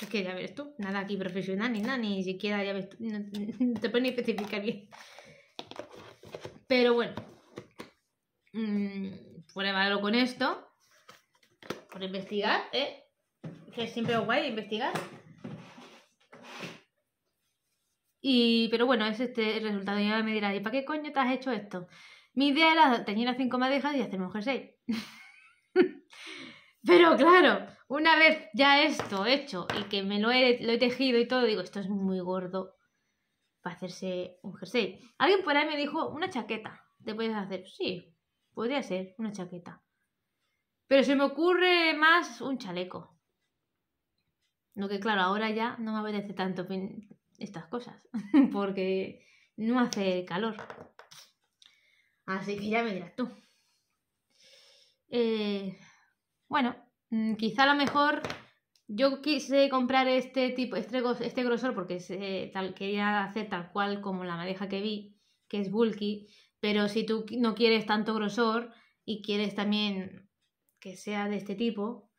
es que ya ves tú, nada aquí profesional ni nada, ni siquiera ya ves tú, no, te ni especificar bien. Pero bueno, mmm, pruébalo con esto, por investigar, ¿eh? Que es siempre guay investigar. Y, pero bueno, es este el resultado. y me dirá, ¿y para qué coño te has hecho esto? Mi idea era tener a cinco madejas y hacerme un jersey. pero claro, una vez ya esto hecho y que me lo lo he tejido y todo, digo, esto es muy gordo para hacerse un jersey. Alguien por ahí me dijo, una chaqueta. Te puedes hacer, sí, Podría ser una chaqueta. Pero se me ocurre más un chaleco. Lo que claro, ahora ya no me apetece tanto estas cosas, porque no hace calor. Así que ya me dirás tú. Eh, bueno, mm, quizá a lo mejor yo quise comprar este tipo, este, este grosor, porque tal, quería hacer tal cual como la madeja que vi, que es bulky, pero si tú no quieres tanto grosor y quieres también que sea de este tipo,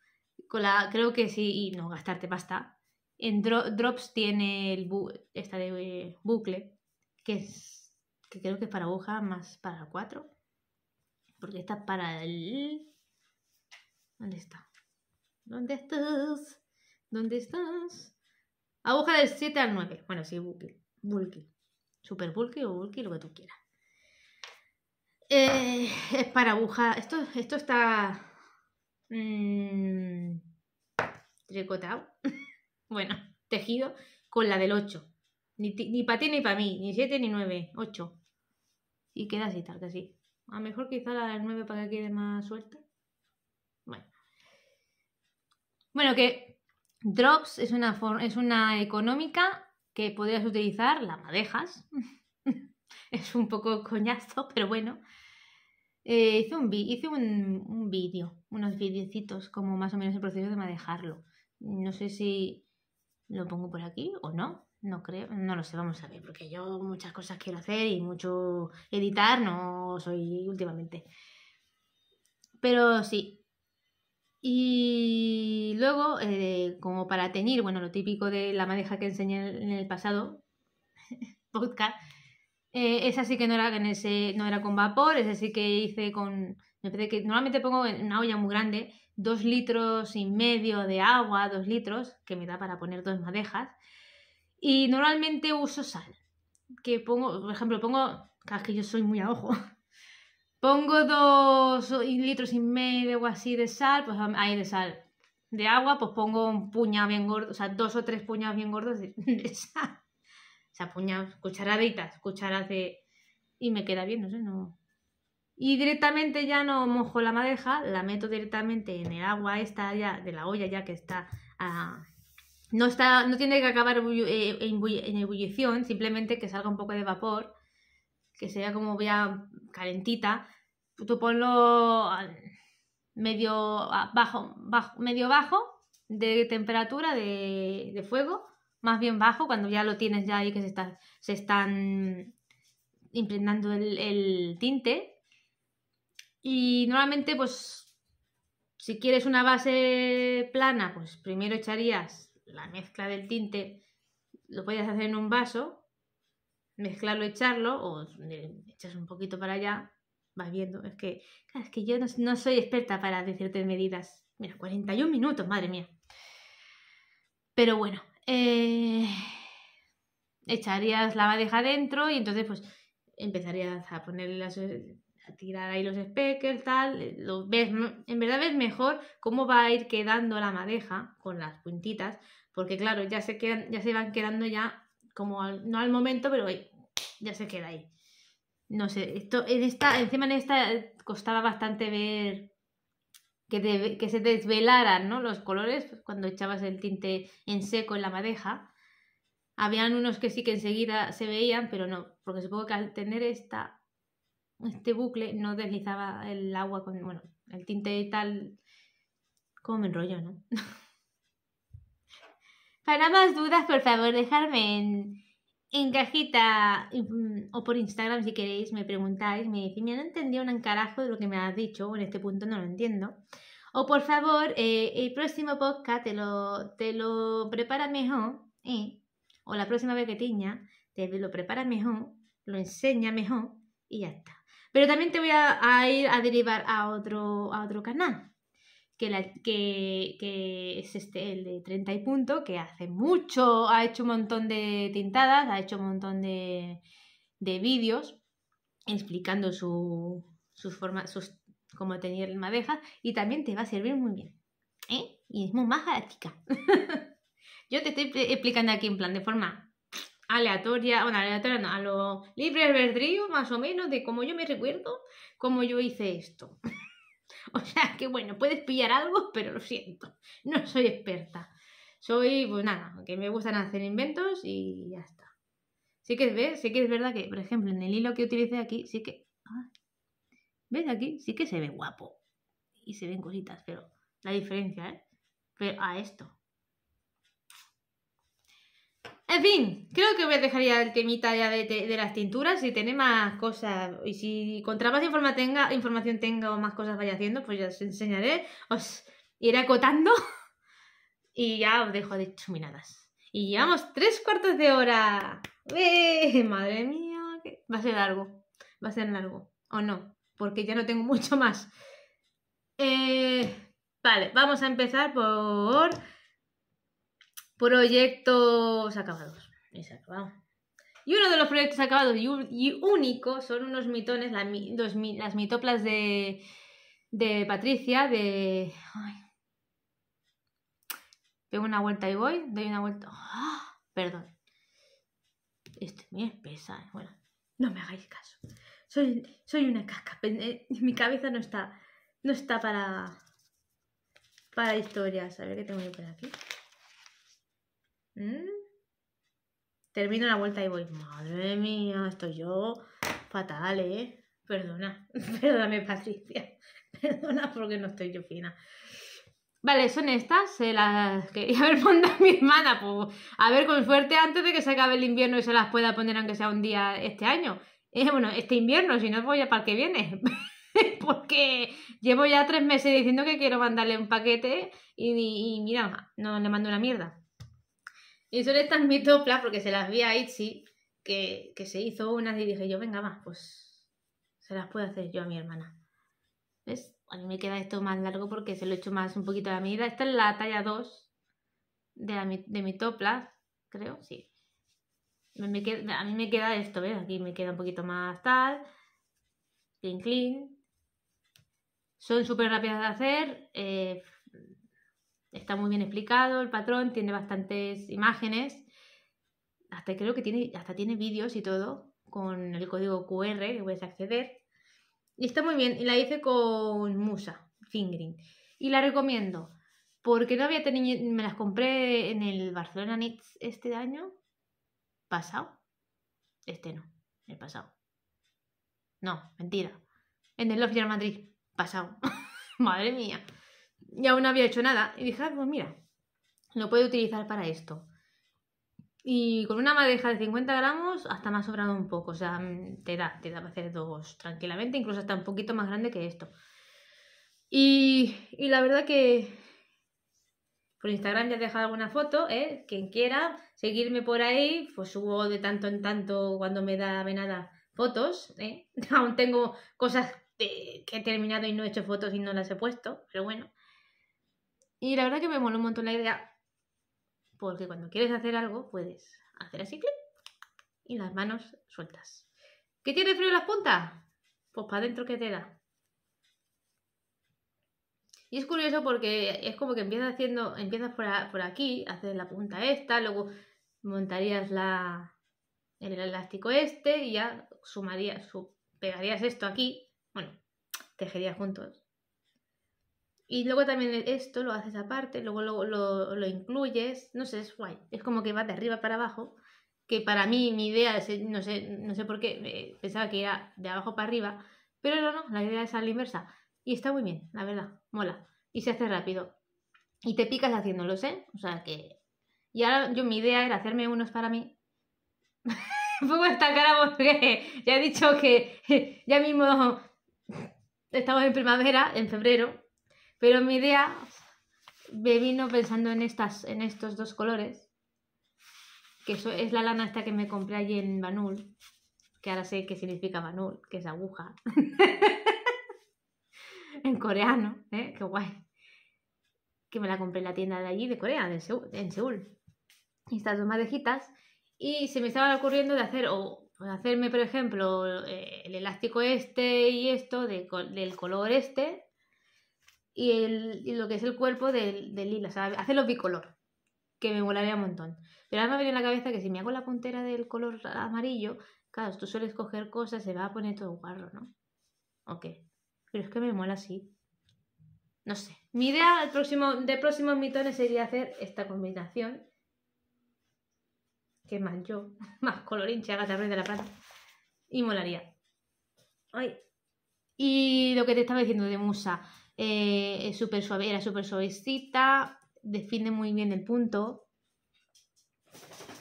con la, creo que sí, y no gastarte pasta. En Drops tiene el esta de eh, bucle, que, es, que creo que es para aguja más para 4. Porque está para el... ¿Dónde está? ¿Dónde estás? ¿Dónde estás? Aguja del 7 al 9. Bueno, sí, bulky. bulky. Super bulky o bulky, lo que tú quieras. Eh, es para aguja. Esto, esto está. tricotado. Mm, bueno, tejido con la del 8. Ni, ni para ti ni para mí. Ni 7 ni 9. 8. Y queda así, tal que así. A lo mejor quizá la del 9 para que quede más suelta. Bueno. Bueno, que Drops es una, es una económica que podrías utilizar, la madejas. es un poco coñazo, pero bueno. Eh, hice un, vídeo, unos videocitos, como más o menos el proceso de manejarlo. No sé si lo pongo por aquí o no. No creo, no lo sé, vamos a ver, porque yo muchas cosas quiero hacer y mucho editar no soy últimamente. Pero sí. Y luego, eh, como para teñir, bueno, lo típico de la madeja que enseñé en el pasado podcast, eh, esa sí que no era en ese, no era con vapor, esa sí que hice con. que normalmente pongo en una olla muy grande, dos litros y medio de agua, dos litros, que me da para poner dos madejas. Y normalmente uso sal. Que pongo, por ejemplo, pongo. Claro, que yo soy muy a ojo. Pongo dos litros y medio o así de sal, pues ahí de sal. De agua, pues pongo un puñado bien gordo, o sea, dos o tres puñados bien gordos de sal. O sea, puñados, cucharaditas, cucharas de... Y me queda bien, no sé, no... Y directamente ya no mojo la madeja, la meto directamente en el agua esta ya, de la olla ya que está... Ah, no, está, no tiene que acabar eh, en ebullición, simplemente que salga un poco de vapor, que sea como ya calentita. Tú ponlo medio bajo, bajo, medio bajo de temperatura de fuego más bien bajo, cuando ya lo tienes ya ahí que se, se están impregnando el, tinte. Y normalmente, pues, si quieres una base plana, pues primero echarías la mezcla del tinte, lo puedes hacer en un vaso, mezclarlo, echarlo, o echas un poquito para allá, vas viendo. Es que, es que yo no, no soy experta para decirte medidas. Mira, 41 minutos, madre mía. Pero bueno, eh, echarías la madeja adentro y entonces pues empezarías a ponerle a tirar ahí los speckers, tal, lo ves, en verdad ves mejor cómo va a ir quedando la madeja con las puntitas, porque claro, ya se quedan, ya se van quedando ya como no al momento, pero ya se queda ahí. No sé, esto en esta, encima en esta eh, costaba bastante ver que, se desvelaran ¿no? los colores pues, cuando echabas el tinte en seco en la madeja. Habían unos que sí que enseguida se veían, pero no, porque supongo que al tener esta, este bucle no deslizaba el agua con, bueno, el tinte y tal, como me enrollo, ¿no? Para más dudas, por favor, dejarme en, en cajita mm, o por Instagram, si queréis, me preguntáis, me decís, mira, no entendí un encarajo de lo que me has dicho, o en este punto no lo entiendo. O por favor, eh, el próximo podcast te lo, te prepara mejor, eh, o la próxima vez que tiña, te lo prepara mejor, lo enseña mejor y ya está. Pero también te voy a, a ir a derivar a otro, a otro canal que, es este, el de 30 y punto, que hace mucho, ha hecho un montón de tintadas, ha hecho un montón de, vídeos explicando su, sus formas, sus, cómo el madejas y también te va a servir muy bien. ¿eh? Y es muy más la chica. Yo te estoy explicando aquí en plan de forma aleatoria, bueno, aleatoria no, a lo libre albedrío, más o menos, de cómo yo me recuerdo, cómo yo hice esto. O sea que bueno, puedes pillar algo, pero lo siento, no soy experta. Soy, pues nada, que me gustan hacer inventos y ya está. Sí que, sí que es verdad que, por ejemplo, en el hilo que utilicé aquí, sí que... Ah, ¿Ves aquí? Sí que se ve guapo. Y se ven cositas, pero la diferencia, ¿eh? Pero a esto. En fin, creo que os dejaría el temita ya de, las tinturas. Si tiene más cosas y si contra más tenga, información tenga o más cosas vaya haciendo, pues ya os enseñaré, os iré acotando y ya os dejo de chuminadas. Y llevamos tres cuartos de hora. ¡Eh! Madre mía, va a ser largo. Va a ser largo. ¿O no? Porque ya no tengo mucho más. Eh, vale, vamos a empezar por proyectos acabados. Y uno de los proyectos acabados y, único son unos mitones, las mitoplas de, de Patricia, de... Ay. una vuelta y voy, doy una vuelta... ¡Ah! Perdón. Este es pesa. ¿eh? Bueno, no me hagáis caso. Soy, soy una casca. Eh, mi cabeza no está, no está para, para historias. A ver qué tengo yo por aquí. ¿Mm? Termino la vuelta y voy. Madre mía, estoy yo fatal, ¿eh? Perdona, perdóname Patricia, perdona porque no estoy yo fina. Vale, son estas, se las quería haber mandado a mi hermana, pues, a ver con suerte antes de que se acabe el invierno y se las pueda poner aunque sea un día este año. Eh, bueno, este invierno, si no voy pues a para el que viene. porque llevo ya tres meses diciendo que quiero mandarle un paquete y mira, no le mando una mierda. Y son estas mis topla, porque se las vi a Itzy, que, se hizo unas y dije yo, venga, más, pues se las puedo hacer yo a mi hermana. ¿Ves? A mí me queda esto más largo porque se lo he hecho más un poquito a la medida. Esta es la talla 2 de, la, de mi topla, creo, sí. a mí me queda esto, ¿ves? Aquí me queda un poquito más tal. Clean, clean. Son súper rápidas de hacer. Eh, Está muy bien explicado el patrón, tiene bastantes imágenes. Hasta creo que tiene, hasta tiene vídeos y todo con el código QR que puedes acceder. Y está muy bien. Y la hice con Musa, Fingering. Y la recomiendo. Porque no había tenido. Me las compré en el Barcelona Knits este año. Pasado. Este no. El pasado. No, mentira. En el Love Madrid. Pasado. Madre mía y aún no había hecho nada. Y dije, ah, pues mira, lo puedo utilizar para esto. Y con una madeja de 50 gramos hasta me ha sobrado un poco. O sea, mm, te da, te da para hacer dos tranquilamente, incluso hasta un poquito más grande que esto. Y, la verdad que por Instagram ya he dejado alguna foto, ¿eh? Quien quiera seguirme por ahí, pues subo de tanto en tanto cuando me da venada fotos, ¿eh? Aún tengo cosas que he terminado y no he hecho fotos y no las he puesto, pero bueno. Y la verdad que me mola un montón la idea, porque cuando quieres hacer algo puedes hacer así clic y las manos sueltas. ¿Qué tiene frío las puntas? Pues para adentro que te da. Y es curioso porque es como que empiezas haciendo, empiezas por, aquí, haces la punta esta, luego montarías la, el elástico este y ya sumarías, pegarías esto aquí, bueno, tejerías juntos y luego también e, esto lo haces aparte, luego lo, lo, incluyes, no sé, es guay. Es como que va de arriba para abajo, que para mí mi idea, es, no, sé, no sé por qué, eh, pensaba que era de abajo para arriba, pero no, no, la idea es a la inversa. Y está muy bien, la verdad, mola. Y se hace rápido. Y te picas haciéndolos, ¿eh? O sea que... Y ahora yo mi idea era hacerme unos para mí. Pongo esta cara porque ya he dicho que ya mismo estamos en primavera, en febrero, pero mi idea me vino pensando en, estas, en estos dos colores, que eso es la lana esta que me compré allí en Banul, que ahora sé qué significa Banul, que es aguja. en coreano, ¿eh? Qué guay. Que me la compré en la tienda de allí, de Corea, de Seúl, en Seúl. Estas dos madejitas. Y se me estaba ocurriendo de hacer, o hacerme, por ejemplo, eh, el elástico este y esto, del color este, y, lo que es el cuerpo del, lila, o sea, hacerlo bicolor, que me molaría un montón. Pero ahora me venido en la cabeza que si me hago la puntera del color amarillo, claro, tú sueles coger cosas, se va a poner todo guarro, ¿no? Ok, Pero es que me mola así. No sé. Mi idea del próximo, de próximos mitones sería hacer esta combinación. Que más yo, más colorín, chaga de la plata. Y molaría. Ay. Y lo que te estaba diciendo de Musa. Eh, super era súper suavecita, define muy bien el punto.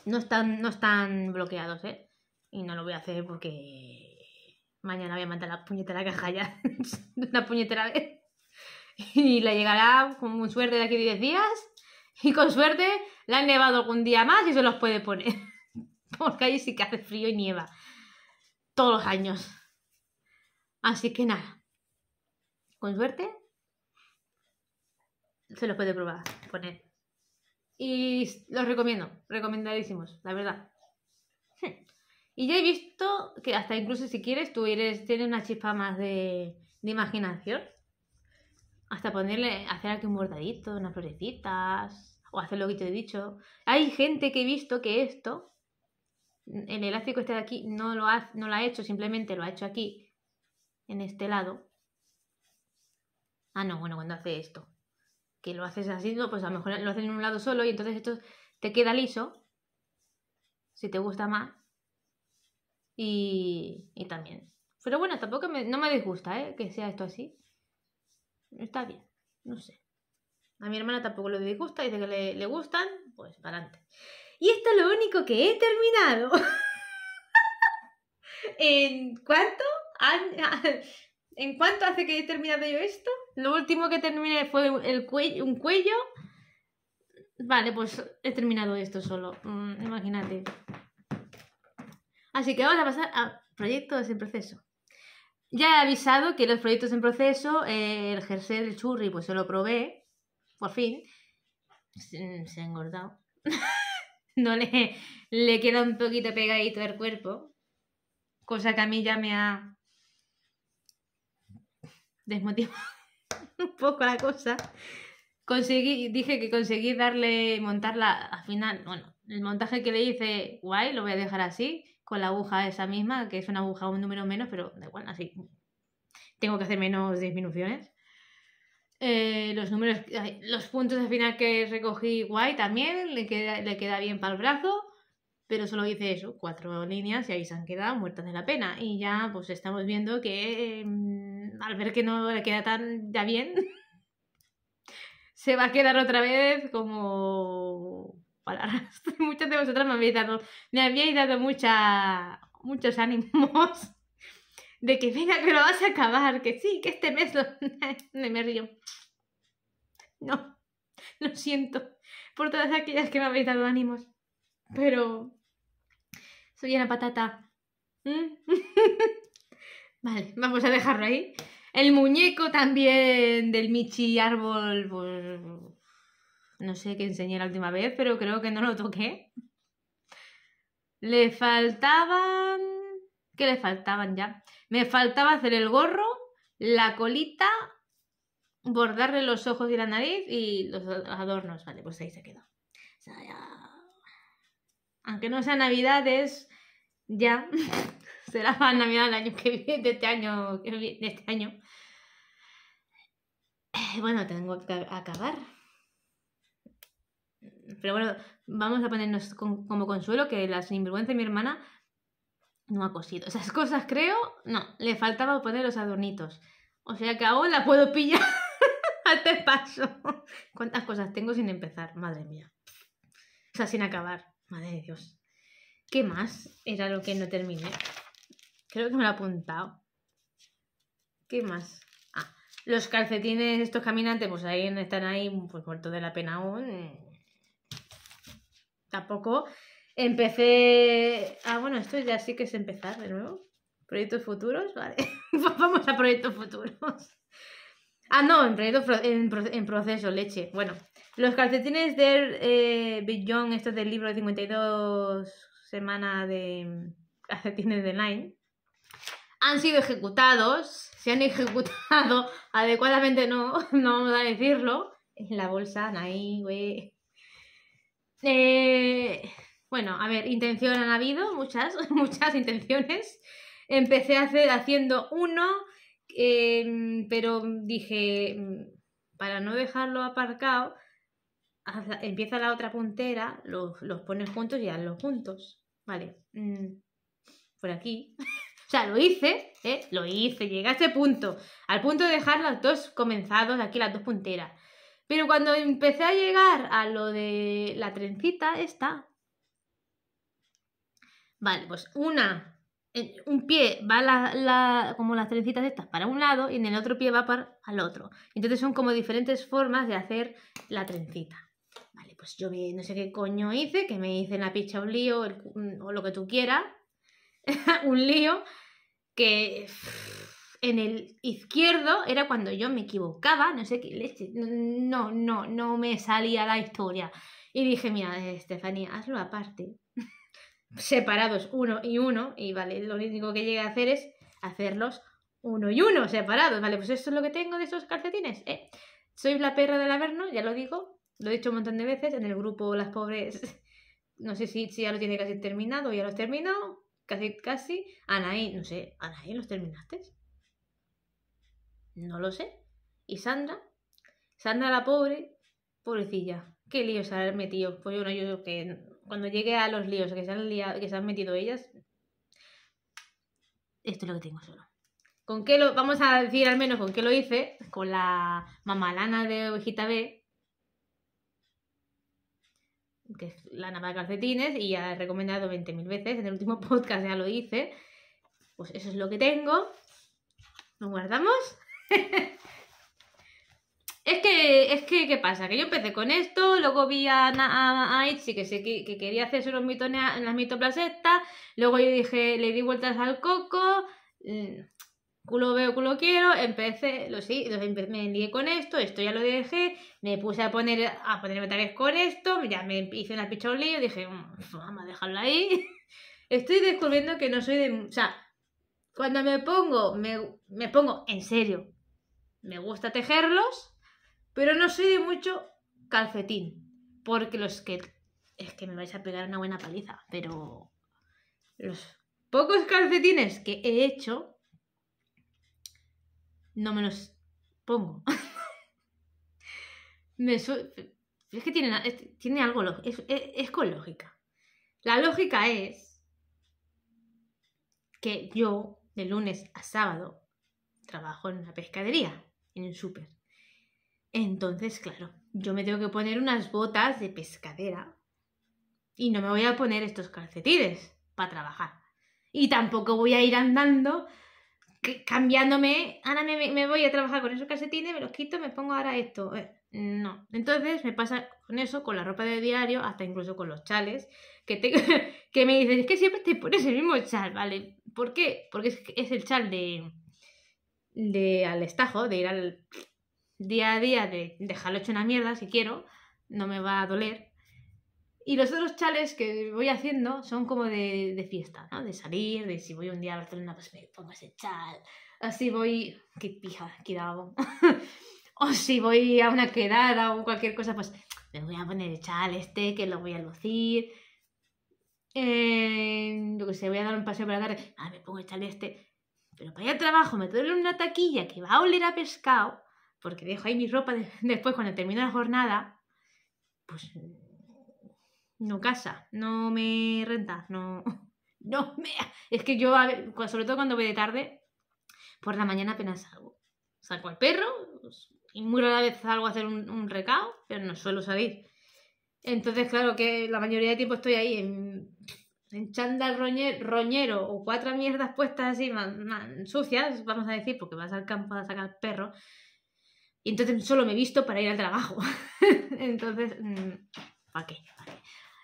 No están, no están bloqueados, ¿eh? Y no lo voy a hacer porque mañana voy a mandar la puñetera caja ya una puñetera vez. Y la llegará con suerte de aquí 10 días. Y con suerte la han nevado algún día más y se los puede poner. porque ahí sí que hace frío y nieva. Todos los años. Así que nada. Con suerte se los puede probar, poner. Y los recomiendo, recomendadísimos, la verdad. Y ya he visto que hasta incluso si quieres, tú tienes una chispa más de, imaginación. Hasta ponerle, hacer aquí un bordadito, unas florecitas, o hacer lo que te he dicho. Hay gente que he visto que esto, el elástico este de aquí, no lo ha, no lo ha hecho, simplemente lo ha hecho aquí, en este lado. Ah, no, bueno, cuando hace esto que lo haces así, no, pues a lo mejor lo hacen en un lado solo y entonces esto te queda liso, si te gusta más. Y, también. Pero bueno, tampoco me, no me disgusta ¿eh? que sea esto así. Está bien, no sé. A mi hermana tampoco le disgusta, dice que le, le gustan, pues para adelante. Y esto es lo único que he terminado. ¿En cuánto? ¿En cuánto hace que he terminado yo esto? Lo último que terminé fue el un cuello. Vale, pues he terminado esto solo. Mm, imagínate. Así que vamos a pasar a proyectos en proceso. Ya he avisado que los proyectos en proceso, eh, el jersey del churri, pues se lo probé. Por fin. Se, ha engordado. no le, le queda un poquito pegadito el cuerpo. Cosa que a mí ya me ha desmotivado. un poco la cosa. Conseguí, dije que conseguí darle, montarla al final, bueno, el montaje que le hice, guay, lo voy a dejar así, con la aguja esa misma, que es una aguja un número menos, pero da igual, así. Tengo que hacer menos disminuciones. Eh, los números, los puntos al final que recogí, guay, también, le queda, le queda bien para el brazo pero solo hice eso, cuatro líneas y ahí se han quedado muertas de la pena. Y ya pues estamos viendo que em, al ver que no le queda tan ya bien, se va a quedar otra vez como palabras. Muchas de vosotras me habéis dado, me habéis dado mucha, muchos ánimos de que venga, que lo vas a acabar, que sí, que este mes lo... me río. No, lo siento por todas aquellas que me habéis dado ánimos, pero soy una patata. ¿Mm? Vale, vamos a dejarlo ahí. El muñeco también del Michi Árbol, pues, no sé qué enseñé la última vez, pero creo que no lo toqué. Le faltaban... ¿Qué le faltaban ya? Me faltaba hacer el gorro, la colita, bordarle los ojos y la nariz y los adornos. Vale, pues ahí se quedó. Aunque no sea Navidades, ya... será la Navidad el año que viene, de este año, de este año. Eh, bueno, tengo que acabar. Pero bueno, vamos a ponernos como consuelo que la sinvergüenza de mi hermana no ha cosido. Esas cosas creo, no, le faltaba poner los adornitos. O sea que ahora la puedo pillar a este paso. ¿Cuántas cosas tengo sin empezar? Madre mía. O sea, sin acabar. Madre de Dios. ¿Qué más era lo que no terminé? Creo que me lo he apuntado. ¿Qué más? Ah, los calcetines estos caminantes, pues ahí están ahí, pues muertos de la pena aún. Tampoco. Empecé. Ah, bueno, esto ya sí que es empezar de nuevo. Proyectos futuros, vale. Vamos a proyectos futuros. Ah, no, en, en, proceso, leche. Bueno, los calcetines de eh, Young, estos del libro de 52 semanas de mm, calcetines de Line, han sido ejecutados, se han ejecutado adecuadamente, no, no vamos a decirlo, en la bolsa, ahí, güey. Eh, bueno, a ver, intención han habido, muchas, muchas intenciones. Empecé a hacer, haciendo uno, em, pero dije, mm, para no dejarlo aparcado, empieza la otra puntera, los, los pones juntos y hazlos juntos. Vale, mm, por aquí. sea, lo hice, ¿eh? lo hice, llegué a este punto, al punto de dejar los dos comenzados, aquí las dos punteras. Pero cuando empecé a llegar a lo de la trencita esta, vale, pues una, un pie va la, como las trencitas estas para un lado y en el otro pie va para al otro. Entonces son como diferentes formas de hacer la trencita. Vale, pues yo no sé qué coño hice, que me hice en la picha un lío mm, o lo que tú quieras, un lío, que en el izquierdo era cuando yo me equivocaba, no sé qué leche, no, no, no me salía la historia. Y dije, mira, Estefanía, hazlo aparte, mm. separados uno y uno, y vale, lo único que llegué a hacer es hacerlos uno y uno, separados, vale, pues eso es lo que tengo de esos calcetines, ¿eh? Soy la perra del Averno, ya lo digo, lo he dicho un montón de veces, en el grupo Las Pobres, no sé si, ya lo tiene casi terminado, ya lo has terminado, casi, casi. Anaí, no sé, Anaí, ¿los terminaste? No lo sé. ¿Y Sandra? Sandra la pobre, pobrecilla. ¿Qué líos se han metido? Pues yo no, yo que cuando llegué a los líos que se han, que se han metido ellas, esto es lo que tengo solo. ¿Con lo, vamos a decir al menos con qué lo hice? Con la mamalana de Ovejita B, que es la nava de calcetines, y ya he recomendado 20.000 veces, en el último podcast ya lo hice. Pues eso es lo que tengo. lo guardamos? es que, es que, ¿qué pasa? Que yo empecé con esto, luego vi a, a, que, que, quería hacer unos mitones en las mitoplasetas, luego yo dije, le di vueltas al coco. Mm, culo veo, culo quiero, empecé, lo sí, me lié con esto, esto ya lo dejé, me puse a poner a ponerme otra vez con esto, ya me hice una picha dije, mm, vamos a dejarlo ahí. Estoy descubriendo que no soy de, o sea, cuando me pongo, me, me pongo en serio, me gusta tejerlos, pero no soy de mucho calcetín, porque los que es que me vais a pegar una buena paliza, pero los pocos calcetines que he hecho no me los pongo. es que tiene, algo, es, es con lógica. La lógica es que yo de lunes a sábado trabajo en una pescadería, en un súper. Entonces, claro, yo me tengo que poner unas botas de pescadera y no me voy a poner estos calcetines para trabajar. Y tampoco voy a ir andando cambiándome, ahora me, voy a trabajar con esos tiene me los quito, me pongo ahora esto. Eh, no. Entonces me pasa con eso, con la ropa de diario, hasta incluso con los chales, que, que me dicen, es que siempre te pones el mismo chal, ¿vale? ¿Por qué? Porque es, el chal de, de al estajo, de ir al día a día, de dejarlo hecho una mierda si quiero, no me va a doler, y los otros chales que voy haciendo son como de, fiesta, ¿no? De salir, de si voy un día a Barcelona, pues me pongo ese chal. si voy, qué pija, qué o si voy a una quedada o cualquier cosa, pues me voy a poner el chal este, que lo voy a lucir. Eh, yo que sé, voy a dar un paseo para la tarde, ah, me pongo el chal este. Pero para ir al trabajo me duele una taquilla que va a oler a pescado, porque dejo ahí mi ropa después cuando termino la jornada, pues no casa, no me renta, no. No me. Es que yo, sobre todo cuando voy de tarde, por la mañana apenas salgo. Saco al perro, pues, y muy rara vez salgo a hacer un, un pero no suelo salir. Entonces, claro, que la mayoría del tiempo estoy ahí en, en roñero, o cuatro mierdas puestas así, man, sucias, vamos a decir, porque vas al campo a sacar al perro. Y entonces solo me visto para ir al trabajo. entonces, mm, qué?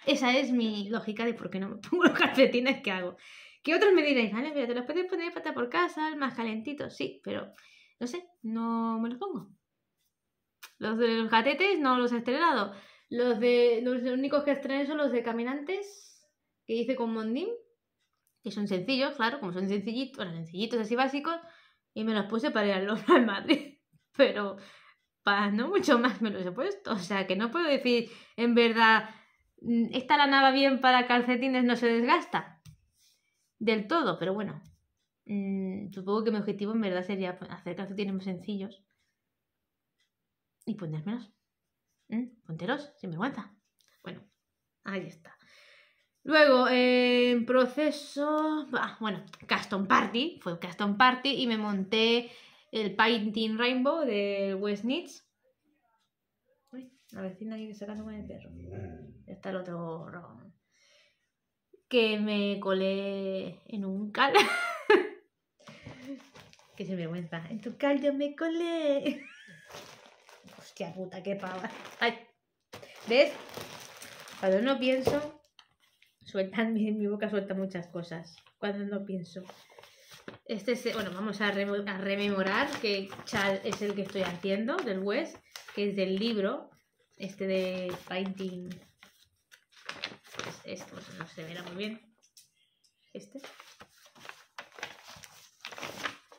Esa es mi lógica de por qué no me pongo los calcetines que hago. ¿Qué otros me diréis, vale, mira, te los puedes poner pata por casa, más calentitos, sí, pero no sé, no me los pongo. Los de los gatetes no los he estrenado. Los de los únicos que estrené son los de caminantes que hice con Mondín, que son sencillos, claro, como son sencillitos, sencillitos así básicos, y me los puse para ir al en Madrid. Pero para no mucho más me los he puesto. O sea que no puedo decir en verdad Mm, esta la nada bien para calcetines, no se desgasta del todo, pero bueno. Mm, supongo que mi objetivo en verdad sería hacer calcetines más sencillos y ponérmelos. ¿Mm? Ponteros, sin vergüenza. Bueno, ahí está. Luego, eh, en proceso. bueno, Custom Party. Fue Custom Party y me monté el Painting Rainbow de West la vecina que sacando con de perro. Ya mm. está el otro Que me colé en un cal. que se me vergüenza. En tu cal yo me colé. Hostia puta, qué pava. ¿Ves? Cuando no pienso, sueltan, mi boca suelta muchas cosas. Cuando no pienso. Este es, bueno, vamos a, rememorar que Chal es el que estoy haciendo, del West, que es del libro este de Painting. esto no se verá muy bien. Este.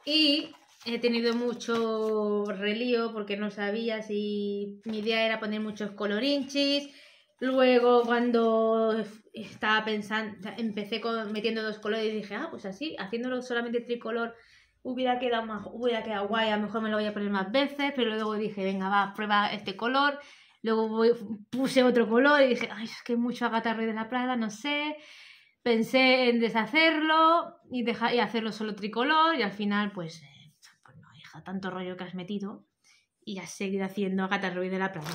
Y he tenido mucho relío porque no sabía si mi idea era poner muchos colorinchis. Luego cuando estaba pensando, empecé metiendo dos colores y dije, ah, pues así, haciéndolo solamente tricolor hubiera quedado más, hubiera quedado guay, a lo mejor me lo voy a poner más veces, pero luego dije, venga, va, prueba este color, Luego puse otro color y dije, ay, es que mucho Agatha Ruiz de la Prada, no sé. Pensé en deshacerlo y, dejar, y hacerlo solo tricolor y al final, pues, eh, pues, no, hija, tanto rollo que has metido y has seguido haciendo Agatha Ruiz de la Prada.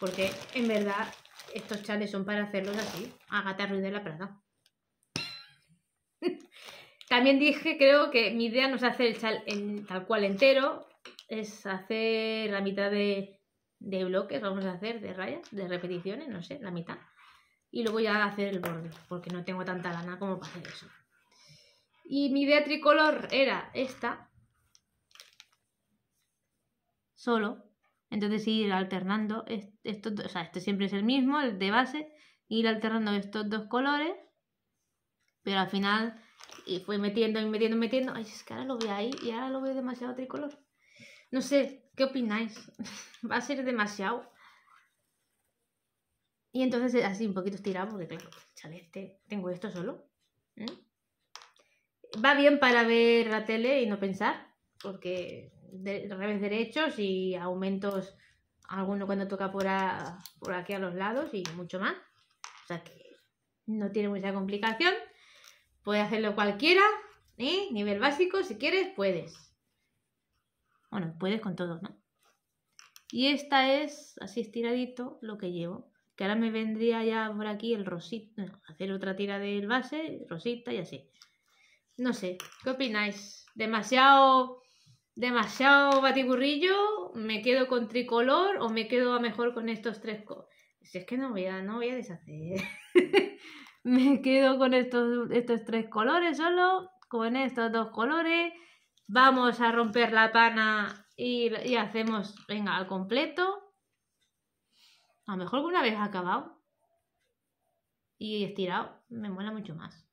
Porque en verdad estos chales son para hacerlos así, Agatha Ruiz de la Prada. También dije, creo que mi idea no es hacer el chal tal cual entero, es hacer la mitad de de bloques, vamos a hacer de rayas, de repeticiones, no sé, la mitad. Y luego ya hacer el borde, porque no tengo tanta lana como para hacer eso. Y mi idea tricolor era esta. Solo. Entonces ir alternando. Esto, o sea, este siempre es el mismo, el de base. Ir alternando estos dos colores. Pero al final y fui metiendo y metiendo, metiendo. Ay, es que ahora lo veo ahí y ahora lo veo demasiado tricolor. No sé, ¿qué opináis? Va a ser demasiado. Y entonces así un poquito estirado, porque claro, este, tengo esto solo. ¿eh? Va bien para ver la tele y no pensar, porque de, revés derechos y aumentos, alguno cuando toca por, por aquí a los lados y mucho más. O sea que no tiene mucha complicación. Puede hacerlo cualquiera, y ¿eh? nivel básico, si quieres, puedes. Bueno, puedes con todo, ¿no? Y esta es, así estiradito, lo que llevo. Que ahora me vendría ya por aquí el rosito, hacer otra tira del base, rosita y así. No sé, ¿qué opináis? ¿Demasiado, demasiado batiburrillo? ¿Me quedo con tricolor o me quedo a mejor con estos tres? colores? Si es que no voy a, no voy a deshacer. me quedo con estos, estos tres colores solo, con estos dos colores vamos a romper la pana y, hacemos, venga, al completo. A lo mejor una vez acabado y estirado, me mola mucho más.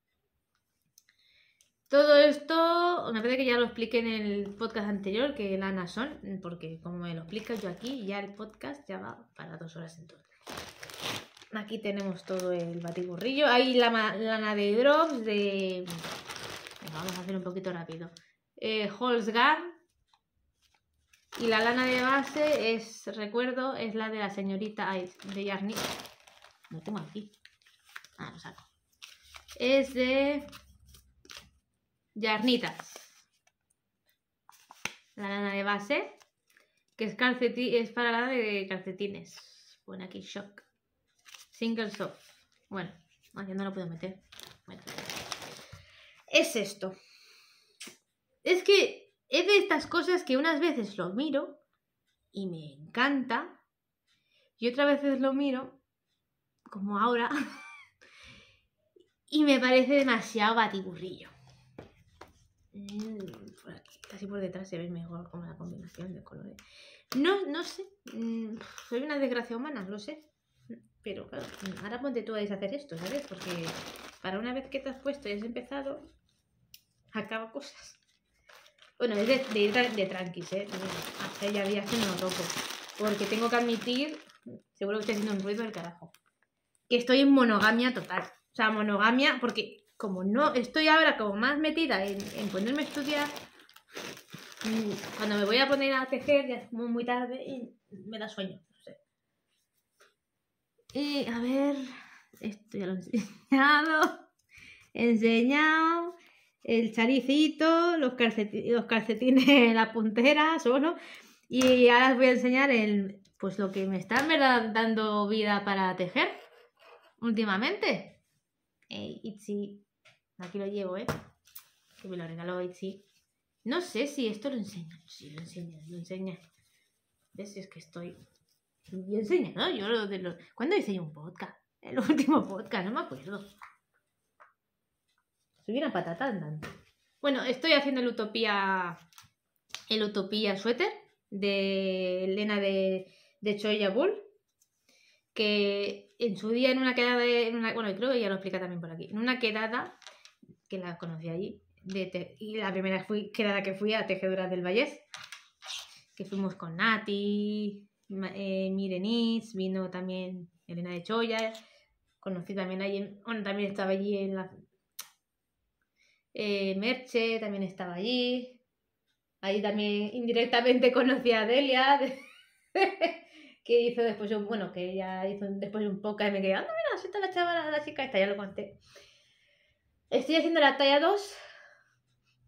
Todo esto, me parece que ya lo expliqué en el podcast anterior, que lana son, porque como me lo explica yo aquí, ya el podcast ya va para dos horas en Aquí tenemos todo el batiburrillo. Ahí la lana de drops de... vamos a hacer un poquito rápido eh, Holzgar. Y la lana de base es, recuerdo, es la de la señorita de yarnit Lo tengo aquí. Ah, lo saco. Es de Yarnitas. La lana de base, que es, calcetín, es para la de calcetines. Pone aquí shock. Single soft. Bueno, aquí no lo puedo meter. Es esto. Es que es de estas cosas que unas veces lo miro y me encanta y otras veces lo miro, como ahora, y me parece demasiado batiburrillo. Mm, por casi por detrás se ve mejor como la combinación de colores. No, no sé. Mm, soy una desgracia humana, lo sé. Pero claro, ahora ponte tú a deshacer esto, ¿sabes? Porque para una vez que te has puesto y has empezado, acaba cosas. Bueno, es de, ir de, tranquis, ¿eh? Hace ya días que no lo Porque tengo que admitir, seguro que estoy haciendo un ruido del carajo, que estoy en monogamia total. O sea, monogamia, porque como no estoy ahora como más metida en, en ponerme a estudiar, mm, cuando me voy a poner a tejer, ya es como muy tarde y me da sueño. No sé. Y a ver, esto ya lo he enseñado. He enseñado el charicito, los, calcetines, los la puntera, solo. Y ahora os voy a enseñar el, pues lo que me está ¿verdad? dando vida para tejer últimamente. Hey, eh, Itzi, aquí lo llevo, ¿eh? Que me lo regaló Itzi. No sé si esto lo enseña. Sí, lo enseña, lo enseña. es que estoy... Yo enseño, ¿no? Yo lo, de los... ¿Cuándo hice yo un podcast? El último podcast, no me acuerdo. Si hubiera patatán. Bueno, estoy haciendo el Utopía, el Utopía Suéter de Elena de, de Choya Bull, que en su día en una quedada, bueno, creo que ya lo explica también por aquí, en una quedada, que la conocí allí, de y la primera quedada que fui a Tejeduras del Vallés, que fuimos con Nati, eh, Mirenis, vino también Elena de Choya, conocí también allí, bueno, también estaba allí en la, eh, Merche también estaba allí. Ahí también indirectamente conocí a Delia, que hizo después un, bueno, que ella hizo después un poco y me quedé, anda, mira, si está la chavala, la chica, esta ya lo conté. Estoy haciendo la talla 2.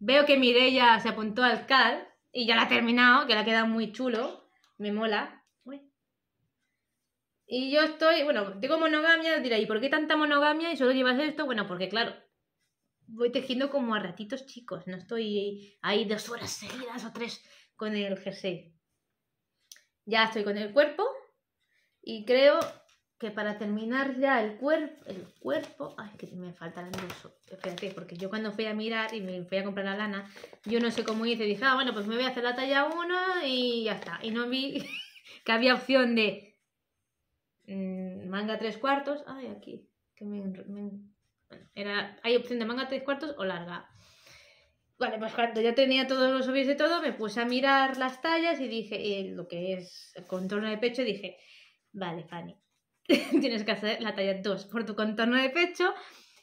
Veo que Mireia se apuntó al CAL y ya la ha terminado, que la quedado muy chulo. Me mola. Y yo estoy, bueno, tengo monogamia, diré, ¿y por qué tanta monogamia y solo llevas esto? Bueno, porque claro, voy tejiendo como a ratitos chicos, no estoy ahí dos horas seguidas o tres con el jersey. Ya estoy con el cuerpo y creo que para terminar ya el cuerpo, el cuerpo, ay, que me falta el anduso, espérate, porque yo cuando fui a mirar y me fui a comprar la lana, yo no sé cómo hice, dije, ah, bueno, pues me voy a hacer la talla 1 y ya está, y no vi que había opción de mm, manga tres cuartos, ay, aquí, que me era, hay opción de manga tres cuartos o larga. Vale, pues cuando ya tenía todos los ovillos de todo, me puse a mirar las tallas y dije, lo que es el contorno de pecho, dije, vale, Fanny, tienes que hacer la talla 2 por tu contorno de pecho.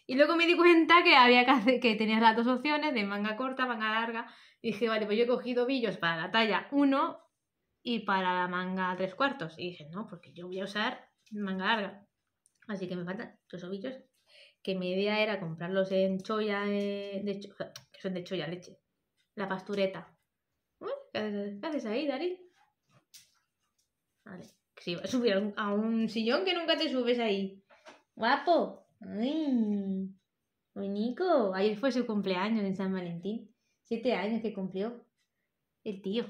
Y luego me di cuenta que había que, que tenías las dos opciones de manga corta, manga larga. dije, vale, pues yo he cogido Ovillos para la talla 1 y para la manga tres cuartos. Y dije, no, porque yo voy a usar manga larga. Así que me faltan dos ovillos que mi idea era comprarlos en Choya, de, que son de Choya leche, la pastureta. ¿Qué haces ahí, Dari? Vale. Si vas a subir a un sillón que nunca te subes ahí. ¡Guapo! ¡Ay! Nico! Ayer fue su cumpleaños en San Valentín. Siete años que cumplió. El tío.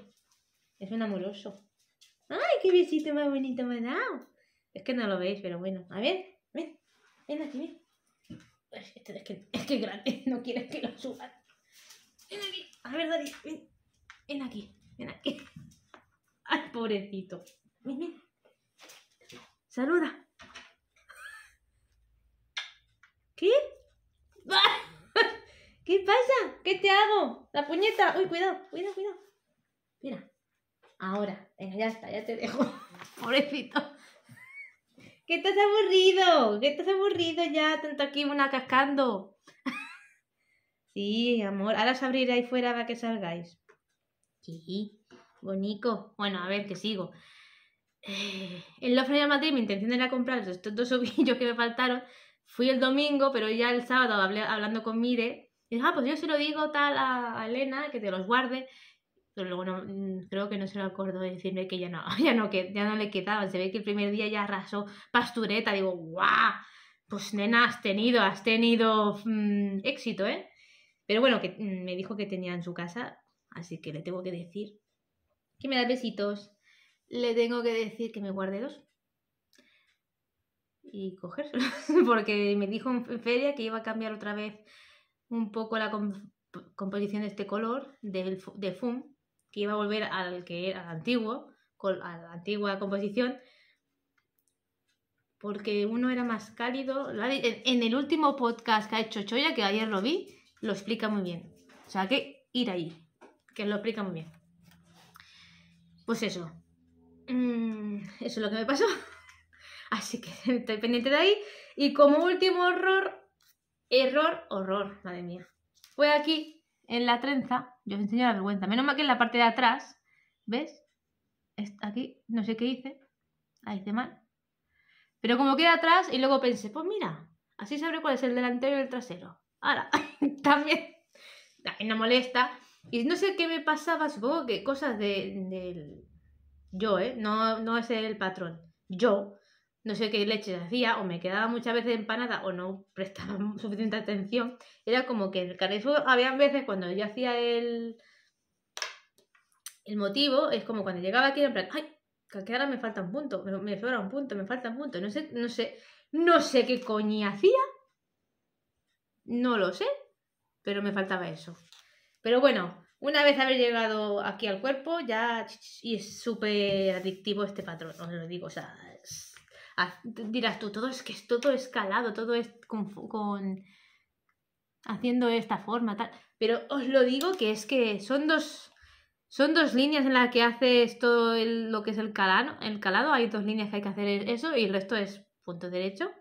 Es un amoroso. ¡Ay, qué besito más bonito me ha dado! Es que no lo veis, pero bueno. A ver, ven. Ven aquí, ven. Este es que es, que, es que grande, no quieres que lo suban. Ven aquí. A ver, Dani, ven. aquí, ven aquí. Ay, pobrecito. Ven, Saluda. ¿Qué? ¿Qué pasa? ¿Qué te hago? La puñeta. Uy, cuidado, cuidado, cuidado. Mira. Ahora. Venga, ya está, ya te dejo. Pobrecito que estás aburrido, que estás aburrido ya, tanto aquí una cascando. sí, amor, ahora os abriré ahí fuera para que salgáis. Sí, bonito. Bueno, a ver, que sigo. Eh, en la Feria Madrid mi intención era comprar estos dos ovillos que me faltaron. Fui el domingo, pero ya el sábado hablando con Mire, y ah, pues yo se lo digo tal a Elena, que te los guarde pero luego no, mm, creo que no se lo acordó de decirme que ya no, ya no, que ya no le quedaba. Se ve que el primer día ya arrasó pastureta, digo, ¡guau! Pues nena, has tenido, has tenido mm, éxito, ¿eh? Pero bueno, que mm, me dijo que tenía en su casa, así que le tengo que decir que me da besitos. Le tengo que decir que me guarde dos y cogérselos, porque me dijo en feria que iba a cambiar otra vez un poco la composición de este color, de de FUM, que iba a volver al que era al antiguo, a la antigua composición, porque uno era más cálido. En el último podcast que ha hecho Choya, que ayer lo vi, lo explica muy bien. O sea, que ir ahí, que lo explica muy bien. Pues eso. Mm, eso es lo que me pasó. Así que estoy pendiente de ahí. Y como último horror, error, horror, madre mía. Fue aquí, en la trenza, yo os enseño la vergüenza. Menos mal que en la parte de atrás, ¿ves? Aquí, no sé qué hice. Ahí hice mal. Pero como queda atrás y luego pensé, pues mira, así sabré cuál es el delantero y el trasero. Ahora, también, que no molesta. Y no sé qué me pasaba, supongo que cosas de, del... Yo, ¿eh? No, no es el patrón. Yo no sé qué leches hacía, o me quedaba muchas veces empanada, o no prestaba suficiente atención. Era como que el Carrefour había veces cuando yo hacía el, el motivo, es como cuando llegaba aquí, en plan, ¡ay! Que ahora me falta un punto, me, me un punto, me falta un punto, no sé, no sé, no sé qué coño hacía, no lo sé, pero me faltaba eso. Pero bueno, una vez haber llegado aquí al cuerpo, ya y es súper adictivo este patrón, os lo digo, o sea, dirás tú, todo es que es todo escalado, todo es con, haciendo esta forma, tal. Pero os lo digo que es que son dos, son dos líneas en las que haces todo lo que es el calado, el calado. Hay dos líneas que hay que hacer e-, eso y el resto es punto derecho.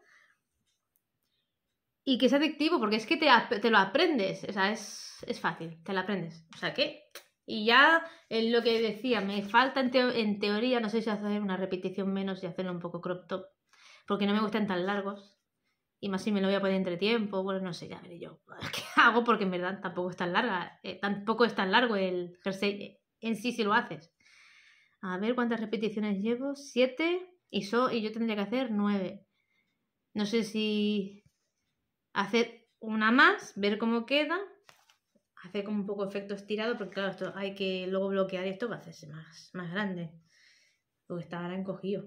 Y que es adictivo porque es que te, lo aprendes, o sea, es, es fácil, te lo aprendes. O sea que y ya es lo que decía, me falta en, teoría, no sé si hacer una repetición menos y hacerlo un poco crop top, porque no me gustan tan largos. Y más si me lo voy a poner entre tiempo, bueno, no sé, ya veré yo qué hago, porque en verdad tampoco es tan larga, eh, tampoco es tan largo el jersey eh, en sí si lo haces. A ver cuántas repeticiones llevo, siete, y, so y yo tendría que hacer nueve. No sé si hacer una más, ver cómo queda, hacer como un poco efecto estirado, porque claro, esto hay que luego bloquear esto para hacerse más, más grande, porque está ahora encogido.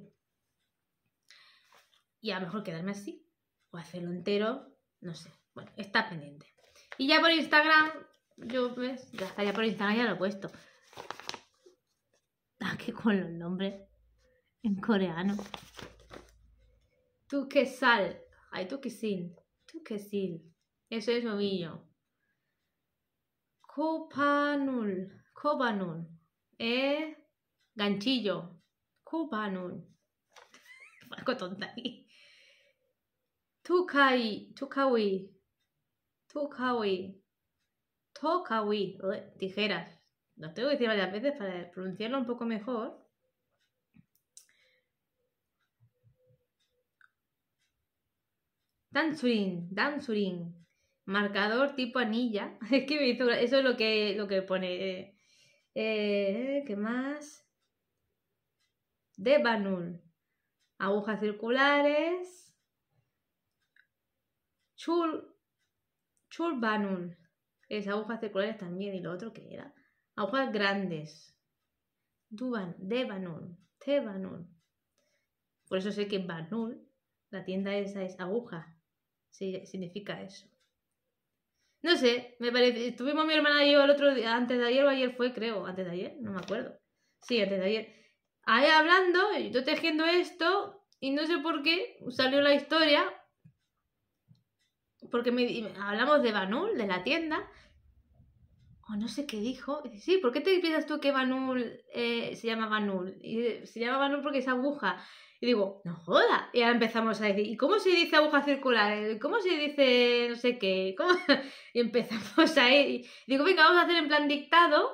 Y a lo mejor quedarme así, o hacerlo entero, no sé. Bueno, está pendiente. Y ya por Instagram, yo ves, ya estaría por Instagram, ya lo he puesto. Ah, que con los nombres en coreano. Tu que sal. Ay, tu que Tu que Eso es lo Copanul. Kobanul, eh ganchillo. Copanul. Algo tonta Tukai. Tukawi. Tukawi. Tokawi. Tijeras. Lo tengo que decir varias veces para pronunciarlo un poco mejor. Dansurin Danzurin marcador tipo anilla. Es que eso es lo que, lo que pone. Eh, eh, ¿Qué más? De Banul. Agujas circulares. Chul. Chul Banul. Es agujas circulares también. ¿Y lo otro que era? Agujas grandes. Duban, de Banul. Por eso sé que Banul, la tienda esa es aguja. Sí, significa eso. No sé, me parece. Estuvimos mi hermana y yo el otro día, antes de ayer o ayer fue, creo, antes de ayer, no me acuerdo. Sí, antes de ayer. Ahí hablando, yo tejiendo esto, y no sé por qué salió la historia. Porque me, hablamos de Banul, de la tienda, o no sé qué dijo. sí, ¿por qué te piensas tú que Banul eh, se llama Banul? Y eh, se llama Banul porque es aguja. Y digo, no joda. Y ahora empezamos a decir, ¿y cómo se dice aguja circular? Eh, ¿Cómo se dice no sé qué? ¿Cómo? Y empezamos a digo, venga, vamos a hacer en plan dictado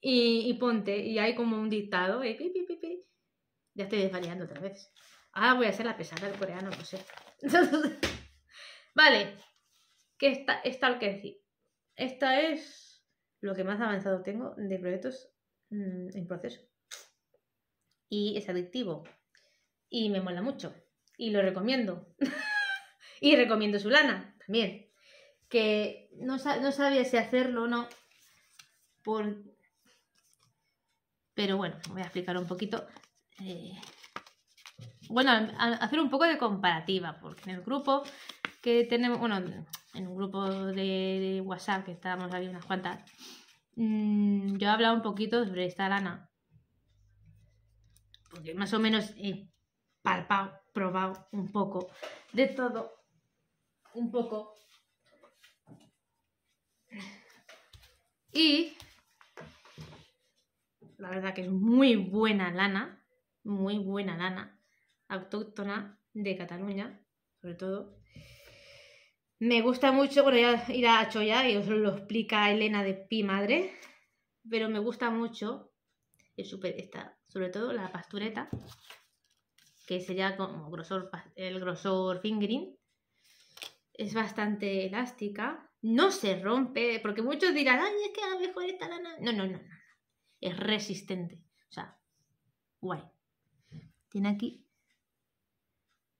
y, ponte. Y hay como un dictado. Y pi, pi, pi, ya estoy desvariando otra vez. Ahora voy a ser la pesada del coreano, no sé. vale. Que está, está lo que decir. Esta es lo que más avanzado tengo de proyectos mm, en proceso. Y es adictivo y me mola mucho. Y lo recomiendo. y recomiendo su lana también. Que no, sabía si hacerlo o no. Por... Pero bueno, voy a explicar un poquito. Eh, bueno, hacer un poco de comparativa, porque en el grupo que tenemos, bueno, en un grupo de, WhatsApp que estábamos ahí unas cuantas, mm, yo he hablado un poquito sobre esta lana. Porque más o menos eh, palpado, probado un poco de todo, un poco. Y la verdad que es muy buena lana, muy buena lana, autóctona de Cataluña, sobre todo. Me gusta mucho, bueno, ya irá a Choya y os lo explica Elena de Pi Madre, pero me gusta mucho, es súper, está, sobre todo la pastureta, que sería como grosor, el grosor fingering. Es bastante elástica, no se rompe, porque muchos dirán, ay, es que a mejor esta lana. No, no, no, Es resistente. O sea, guay. Tiene aquí.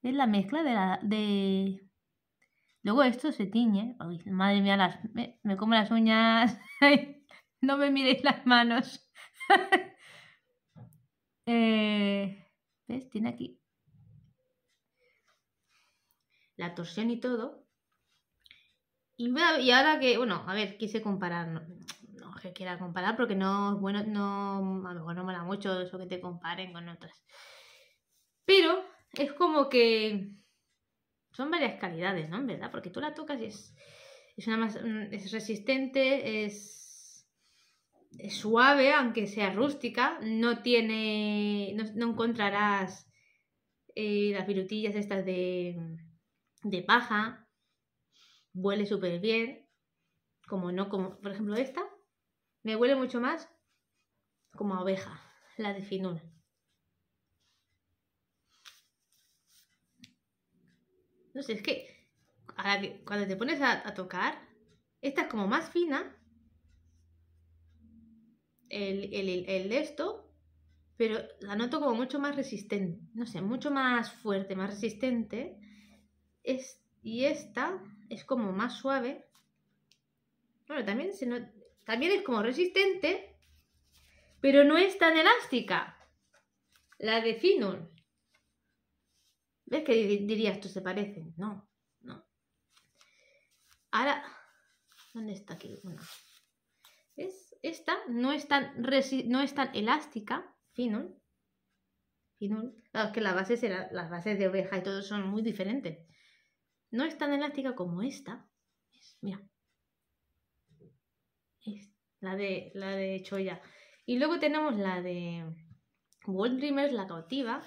Es la mezcla de la. de. Luego esto se tiñe. madre mía, me, me como las uñas. no me miréis las manos. eh, ¿Ves? Tiene aquí la torsión y todo. Y, y ahora que, bueno, a ver, quise comparar, no, que quiera comparar porque no es bueno, no, a lo mejor no mola mucho eso que te comparen con otras. Pero es como que son varias calidades, ¿no? verdad, porque tú la tocas y es, es, una más, mm, es resistente, es suave, aunque sea rústica, no tiene, no, encontrarás eh, las virutillas estas de, de paja, huele súper bien, como no, como por ejemplo esta, me huele mucho más como a oveja, la de finura. No sé, es que, cuando te pones a tocar, esta es como más fina el, de esto, pero la noto como mucho más resistente, no sé, mucho más fuerte, más resistente. Es, y esta es como más suave. Bueno, también, se no, también es como resistente, pero no es tan elástica. La de Finol. ¿Ves que diría esto se parece? No, no. Ahora, ¿dónde está aquí Bueno, ¿Ves? esta no es tan, no es tan elástica, finul finul es que las bases, las bases de oveja y todo son muy diferentes. No es tan elástica como esta. Mira. la de, la de Choya. Y luego tenemos la de World Dreamers, la cautiva.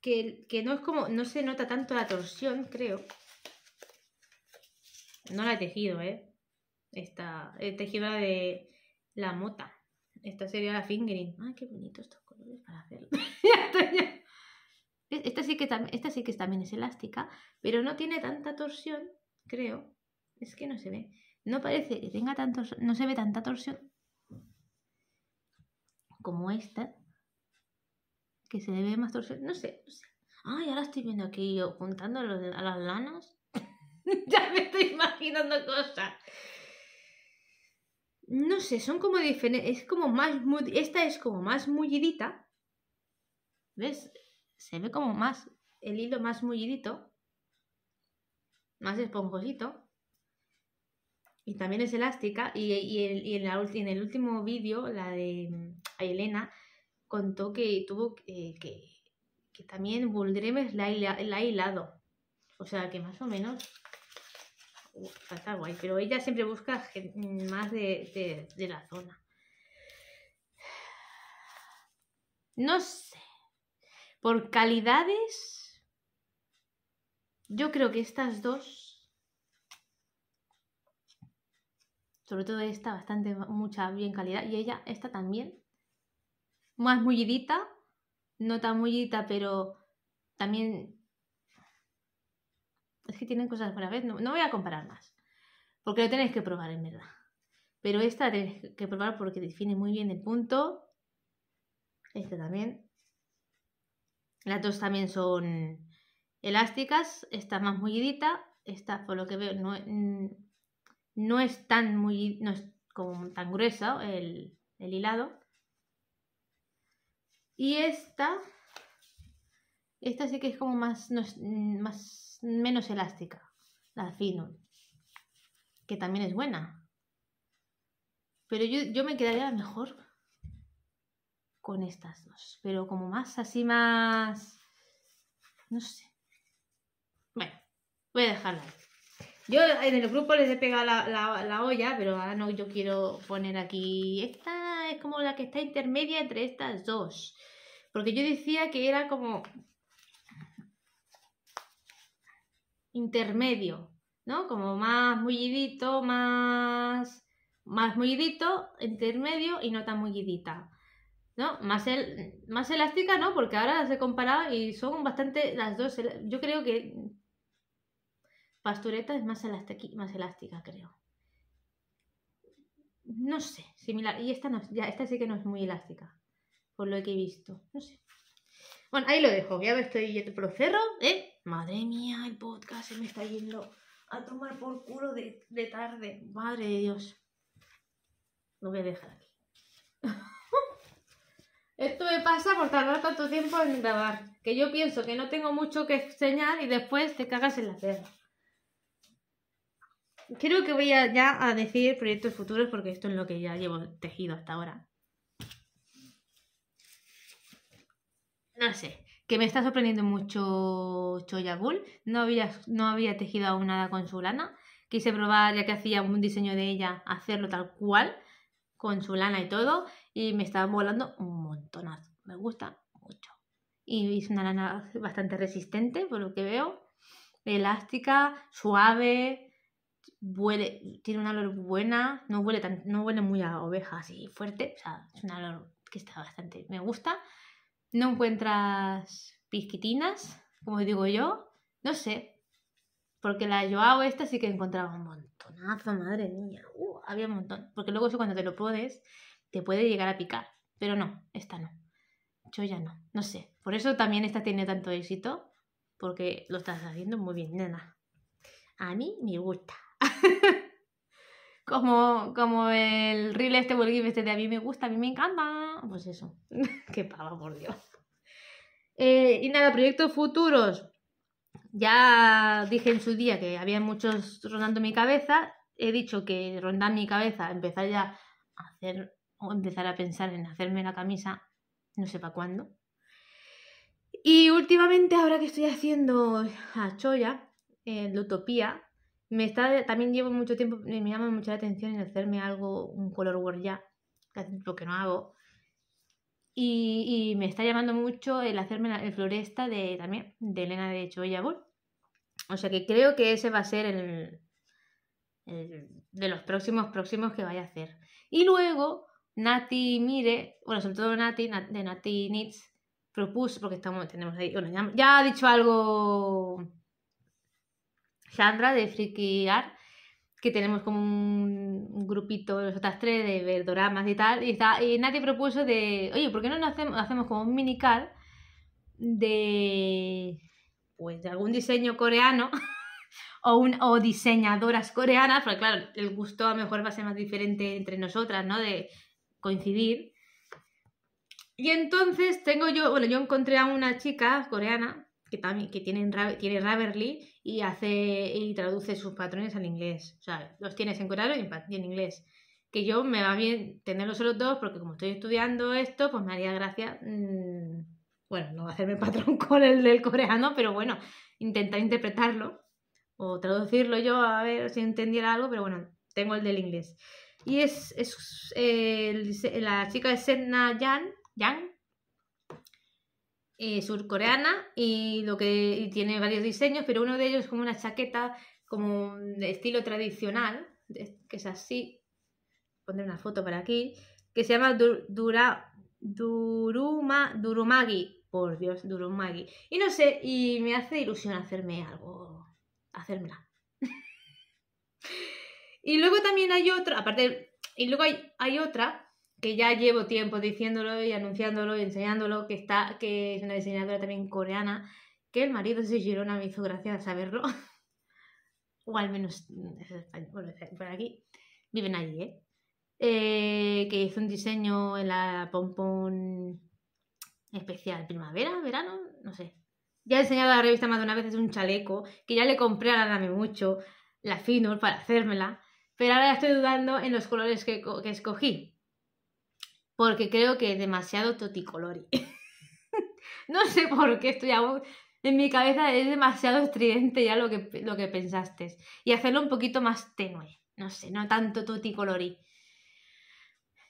Que, que no es como, no se nota tanto la torsión, creo. No la he tejido, ¿eh? esta eh, tejida de la mota. Esta sería la fingering. Ay, qué bonito estos colores para hacerlo esta sí que esta sí que también es elástica, pero no tiene tanta torsión, creo. Es que no se ve. No parece que tenga tanto, no se ve tanta torsión como esta, que se debe más torsión. No sé, no sé. Ay, ahora estoy viendo aquí yo juntando a las lanas. ya me estoy imaginando cosas. No sé, son como diferentes. Es como más. Esta es como más mullidita. ¿Ves? Se ve como más. El hilo más mullidito. Más esponjosito. Y también es elástica. Y, en, el último vídeo, la de mm, Elena, contó que tuvo eh, que, que. también Buldremes la ha hilado. O sea que más o menos está guay, pero ella siempre busca más de, de, la zona. No sé. Por calidades, yo creo que estas dos, sobre todo esta, bastante, mucha bien calidad, y ella, esta también, más mullidita, no tan mullidita, pero también que tienen cosas para ver, No, voy a comparar más, porque lo tenéis que probar en verdad. Pero esta tenéis que probar porque define muy bien el punto. Esta también. Las dos también son elásticas. Esta más mullidita. Esta, por lo que veo, no, mm, no es tan muy no es como tan gruesa el, el hilado. Y esta, esta sí que es como más, no es, mm, más menos elástica, la fino, que también es buena. Pero yo, me quedaría mejor con estas dos, pero como más así, más... No sé. Bueno, voy a dejarla Yo en el grupo les he pegado la, olla, pero ahora no, yo quiero poner aquí. Esta es como la que está intermedia entre estas dos. Porque yo decía que era como intermedio, ¿no? Como más mullidito, más, más mullidito, intermedio y no tan mullidita. ¿no? Más, el, más elástica, ¿no? Porque ahora las he comparado y son bastante las dos. Yo creo que Pastureta es más, elástica, más elástica, creo. No sé, similar. Y esta, ya, esta sí que no es muy elástica, por lo que he visto. No sé. Bueno, ahí lo dejo. Ya me estoy, yo te cerro, ¿eh? Madre mía, el podcast se me está yendo a tomar por culo de, tarde. Madre de Dios. Lo voy a dejar aquí. Esto me pasa por tardar tanto tiempo en grabar. Que yo pienso que no tengo mucho que enseñar y después te cagas en la perra. Creo que voy ya a decir proyectos futuros porque esto es lo que ya llevo tejido hasta ahora. No sé que me está sorprendiendo mucho Choya No había, no había tejido aún nada con su lana. Quise probar, ya que hacía un diseño de ella, hacerlo tal cual, con su lana y todo. Y me está volando un montonazo. Me gusta mucho. Y es una lana bastante resistente, por lo que veo. Elástica, suave, huele, tiene un olor buena. No huele, no huele muy a ovejas y fuerte. O sea, es un olor que está bastante. Me gusta no encuentras pisquitinas como digo yo, no sé, porque la Joao esta sí que encontraba un montonazo, madre mía, uh, había un montón, porque luego eso cuando te lo pones te puede llegar a picar, pero no, esta no, yo ya no, no sé, por eso también esta tiene tanto éxito, porque lo estás haciendo muy bien, nena. A mí me gusta. Como, el reel este, o este de a mí me gusta, a mí me encanta. Pues eso. Qué pava, por Dios. Eh, y nada, proyectos futuros. Ya dije en su día que había muchos rondando mi cabeza. He dicho que rondar mi cabeza, empezar ya a hacer o empezar a pensar en hacerme la camisa, no sé para cuándo. Y últimamente, ahora que estoy haciendo a Choya, en la Utopía, me está, también llevo mucho tiempo, eh, me llama mucho la atención en hacerme algo, un color word ya, lo que no hago. Y, me está llamando mucho el hacerme la, el floresta de también, de Elena de vos O sea que creo que ese va a ser el, de los próximos próximos que vaya a hacer. Y luego Nati Mire, bueno, sobre todo Nati, de Nati Nitz, propuso, porque estamos, tenemos ahí, bueno, ya ha dicho algo Sandra de Freaky Art, que tenemos como un grupito, los otras tres, de ver doramas y tal, y, está, y nadie propuso de, oye, ¿por qué no nos hacemos, hacemos como un minical de, pues, de algún diseño coreano? o, un, o diseñadoras coreanas, porque claro, el gusto a lo mejor va a ser más diferente entre nosotras, ¿no? De coincidir. Y entonces tengo yo, bueno, yo encontré a una chica coreana que también que tienen, tiene Raverly y hace y traduce sus patrones al inglés. O sea, los tienes en coreano y en, inglés. Que yo me va bien tenerlos los dos porque como estoy estudiando esto, pues me haría gracia, mm, bueno, no hacerme patrón con el del coreano, pero bueno, intentar interpretarlo o traducirlo yo a ver si entendiera algo, pero bueno, tengo el del inglés. Y es, eh, la chica de Sedna Yang, Yang eh, surcoreana y lo que tiene varios diseños, pero uno de ellos es como una chaqueta como de estilo tradicional, que es así. Pondré una foto para aquí, que se llama Dura Duruma Durumagi, por Dios, Durumagi. Y no sé, y me hace ilusión hacerme algo, hacérmela. y luego también hay otra, aparte, y luego hay, hay otra que ya llevo tiempo diciéndolo y anunciándolo y enseñándolo, que, está, que es una diseñadora también coreana, que el marido de Girona me hizo gracia saberlo, o al menos mm, español, por aquí, viven allí, ¿eh? ¿eh? que hizo un diseño en la pompón especial, primavera, verano, no sé. Ya he enseñado a la revista más de una vez, un chaleco, que ya le compré a la Dame Mucho, la Finor, para hacérmela, pero ahora estoy dudando en los colores que, que escogí porque creo que es demasiado toticolori. no sé por qué estoy aún... En mi cabeza es demasiado estridente ya lo que, lo que pensaste. Y hacerlo un poquito más tenue. No sé, no tanto toticolori.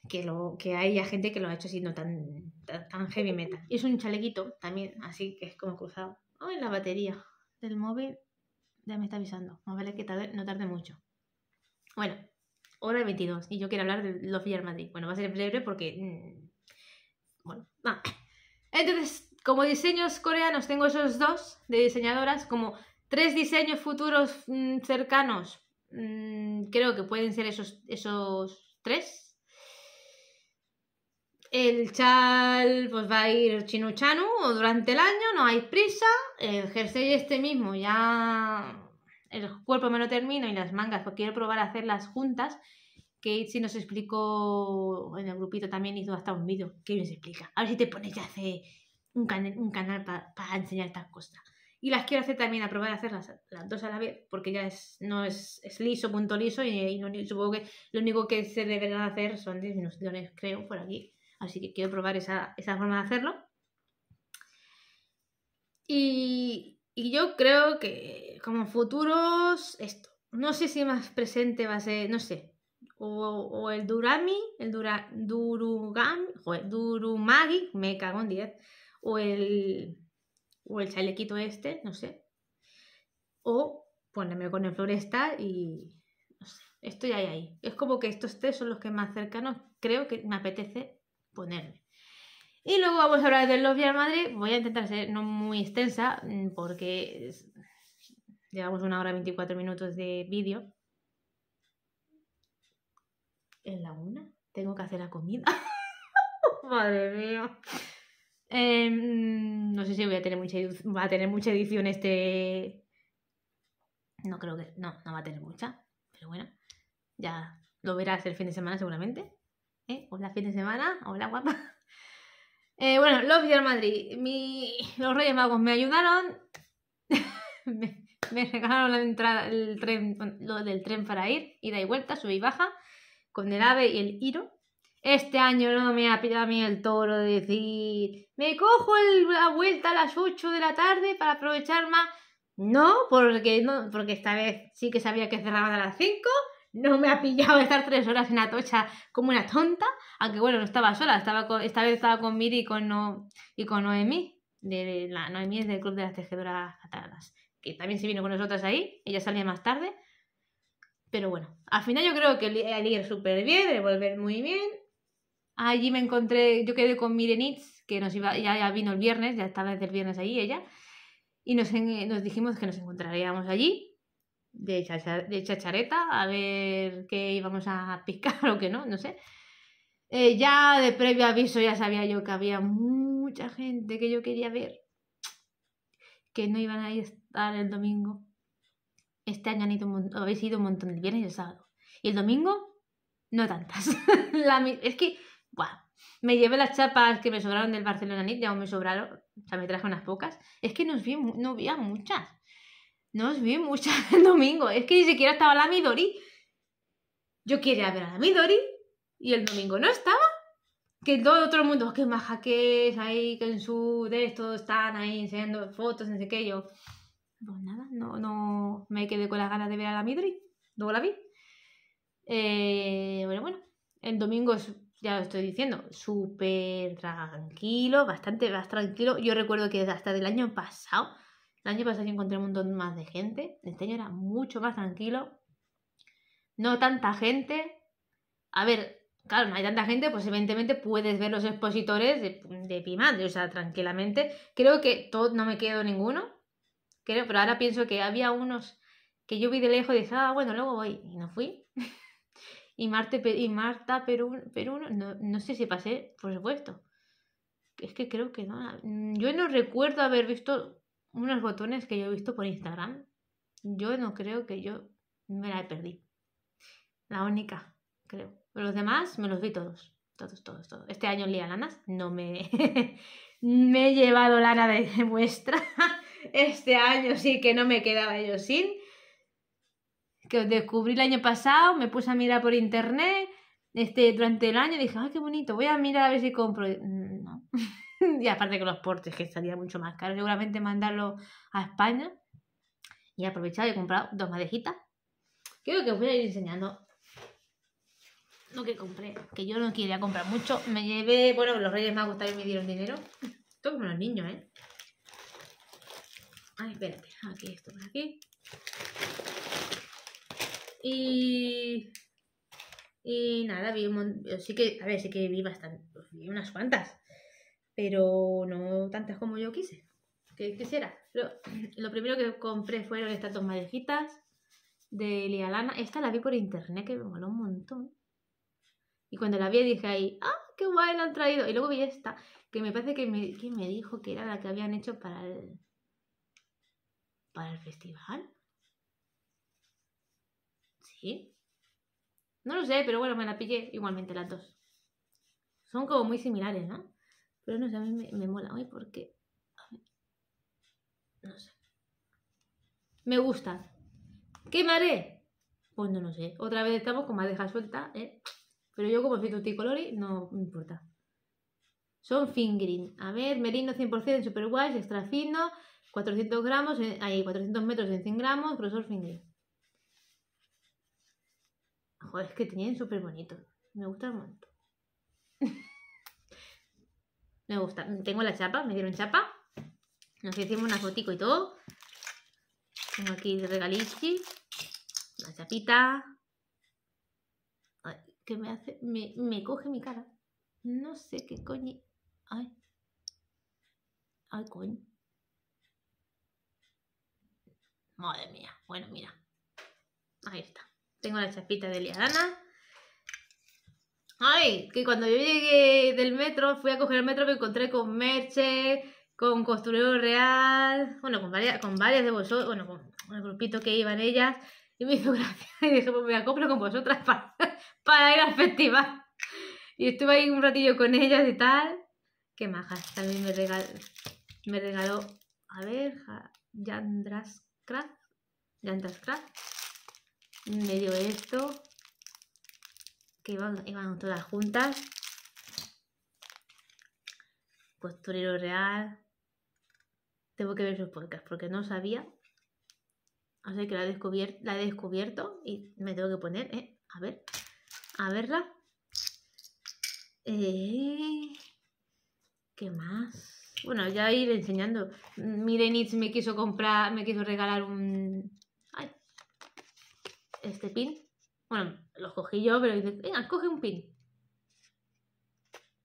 Que, lo, que hay gente que lo ha hecho siendo tan, tan, heavy metal. Y es un chalequito también, así que es como cruzado. Ay, la batería del móvil ya me está avisando. Más vale que no tarde mucho. Bueno, hora de 22 y yo quiero hablar de los Madrid. Bueno, va a ser breve porque... Mm, bueno, va. Entonces, como diseños coreanos tengo esos dos de diseñadoras, como tres diseños futuros mm, cercanos, mm, creo que pueden ser esos, esos tres. El chal pues va a ir chinuchanu o durante el año, no hay prisa. El jersey este mismo ya el cuerpo me lo termino y las mangas, porque quiero probar a hacerlas juntas. Que si nos explicó en el grupito también hizo hasta un vídeo que nos explica. A ver si te pones ya hace un, un canal para enseñar estas cosas. Y las quiero hacer también, a probar a hacerlas las dos a la vez, porque ya es, no es, liso, punto liso, y, supongo que lo único que se deberán hacer son disminuciones, creo, por aquí. Así que quiero probar esa forma de hacerlo. Y y yo creo que como futuros, esto. No sé si más presente va a ser, no sé. O, el Durami, el Dura, o joder, Durumagi, me cago en 10. O el, o el chalequito este, no sé. O ponerme con el floresta y no sé, ya ahí, ahí. Es como que estos tres son los que más cercanos creo que me apetece ponerme. Y luego vamos a hablar del Love Real Madrid. Voy a intentar ser no muy extensa mm, porque llevamos una hora y 24 minutos de vídeo. En la una tengo que hacer la comida. Madre mía. Em, no sé si voy a tener mucha, va a tener mucha edición este. No creo que. No, no va a tener mucha. Pero bueno, ya lo verás el fin de semana seguramente. ¿Eh? Hola, fin de semana. Hola, guapa. Eh, bueno, los Real Madrid. Los Reyes Magos me ayudaron. me, regalaron la entrada, el tren, lo del tren para ir, ida y vuelta, sube y baja, con el AVE y el Iro. Este año no me ha pillado a mí el toro de decir, me cojo la vuelta a las 8 de la tarde para aprovechar más. No, porque, no, porque esta vez sí que sabía que cerraban a las 5 no me ha pillado estar tres horas en tocha como una tonta, aunque bueno, no estaba sola, estaba esta vez estaba con Miri y con, no, y con Noemí, de la Noemí es del Club de las Tejedoras atadas que también se vino con nosotras ahí, ella salía más tarde, pero bueno, al final yo creo que el ir súper bien, de volver muy bien, allí me encontré, yo quedé con Mirenitz, que nos iba, ya, ya vino el viernes, ya estaba desde el viernes ahí ella, y nos, nos dijimos que nos encontraríamos allí, de, chacha, de chachareta a ver qué íbamos a picar o qué no, no sé. Eh, ya de previo aviso ya sabía yo que había mucha gente que yo quería ver que no iban a estar el domingo. Este año han ido, habéis ido un montón el viernes y el sábado. Y el domingo, no tantas. es que, bueno, me llevé las chapas que me sobraron del Barcelona Nit, ya me sobraron, o sea, me traje unas pocas. Es que no había muchas. No, vi muchas el domingo. Es que ni siquiera estaba la Midori. Yo quería ver a la Midori y el domingo no estaba. Que todo, otro mundo, que maja que es ahí, que en su de esto están ahí enseñando fotos, no sé qué. Yo, pues nada, no, no me quedé con las ganas de ver a la Midori. no la vi. Eh, bueno, bueno, el domingo es, ya lo estoy diciendo, súper tranquilo, bastante más tranquilo. Yo recuerdo que hasta del año pasado el año pasado encontré un montón más de gente. Este año era mucho más tranquilo. No tanta gente. A ver, calma. no hay tanta gente, pues evidentemente puedes ver los expositores de, de o sea, tranquilamente. Creo que no me quedo ninguno. pero ahora pienso que había unos que yo vi de lejos y dije, ah, bueno, luego voy. Y no fui. y, Marta Perú, no, no sé si pasé, por supuesto. Es que creo que no. Yo no recuerdo haber visto unos botones que yo he visto por Instagram. Yo no creo que yo me la he perdido La única, creo. Pero los demás me los vi todos. Todos, todos, todos. Este año en Lía Lanas no me... me he llevado lana de muestra. Este año sí que no me quedaba yo sin. Que descubrí el año pasado, me puse a mirar por internet. Este, durante el año dije, ay, qué bonito, voy a mirar a ver si compro. Mm, no. y aparte con los portes, que estaría mucho más caro, seguramente mandarlo a España. Y he aprovechado y he comprado dos madejitas. Creo que os voy a ir enseñando lo que compré, que yo no quería comprar mucho. Me llevé, bueno, los Reyes me gustado y me dieron dinero. todos como los niños, ¿eh? Ay, espérate, aquí esto por aquí. Y. Y nada, vi un montón. Sí que, a ver, sí que vi bastante. Vi unas cuantas pero no tantas como yo quise, que quisiera. Lo, primero que compré fueron estas dos madejitas de Lialana. Esta la vi por internet, que me moló un montón. Y cuando la vi dije ahí, ¡ah, qué guay la han traído! Y luego vi esta, que me parece que me, que me dijo que era la que habían hecho para el, para el festival. ¿Sí? No lo sé, pero bueno, me la pillé igualmente las dos. Son como muy similares, ¿no? Pero no sé, a mí me, mola hoy porque. No sé. Me gusta. ¿Qué haré? Pues no lo no sé. Otra vez estamos con madeja suelta, ¿eh? Pero yo como soy colori, no me importa. Son fingering. A ver, merino 100% en super extra fino, 400 gramos, hay eh, 400 metros en 100 gramos, grosor fingering. Joder, es que tenían súper bonito. Me gusta un montón. Me gusta. Tengo la chapa, me dieron chapa. Nos hicimos una fotico y todo. Tengo aquí regalichi. La chapita. Ay, ¿qué me hace? Me, me coge mi cara. No sé qué coño. Ay. Ay, coño. Madre mía. Bueno, mira. Ahí está. Tengo la chapita de Liadana. Ay, que cuando yo llegué del metro, fui a coger el metro, me encontré con Merche, con Costurero Real, bueno, con varias, con varias de vosotros, bueno, con el grupito que iban ellas, y me hizo gracia, y dije, pues me acoplo con vosotras para, ir al festival. Y estuve ahí un ratillo con ellas y tal. Qué majas, también me regaló, me regaló a ver, Jan Yandrascraft, me dio esto, iban, todas juntas. Costurero real. Tengo que ver sus podcast. porque no sabía. Así que la he, descubierto, y me tengo que poner, eh, A ver, a verla. Eh, ¿Qué más? Bueno, ya ir enseñando. Mirenich me quiso comprar, me quiso regalar un. Ay, este pin. Bueno, los cogí yo, pero dices, venga, coge un pin.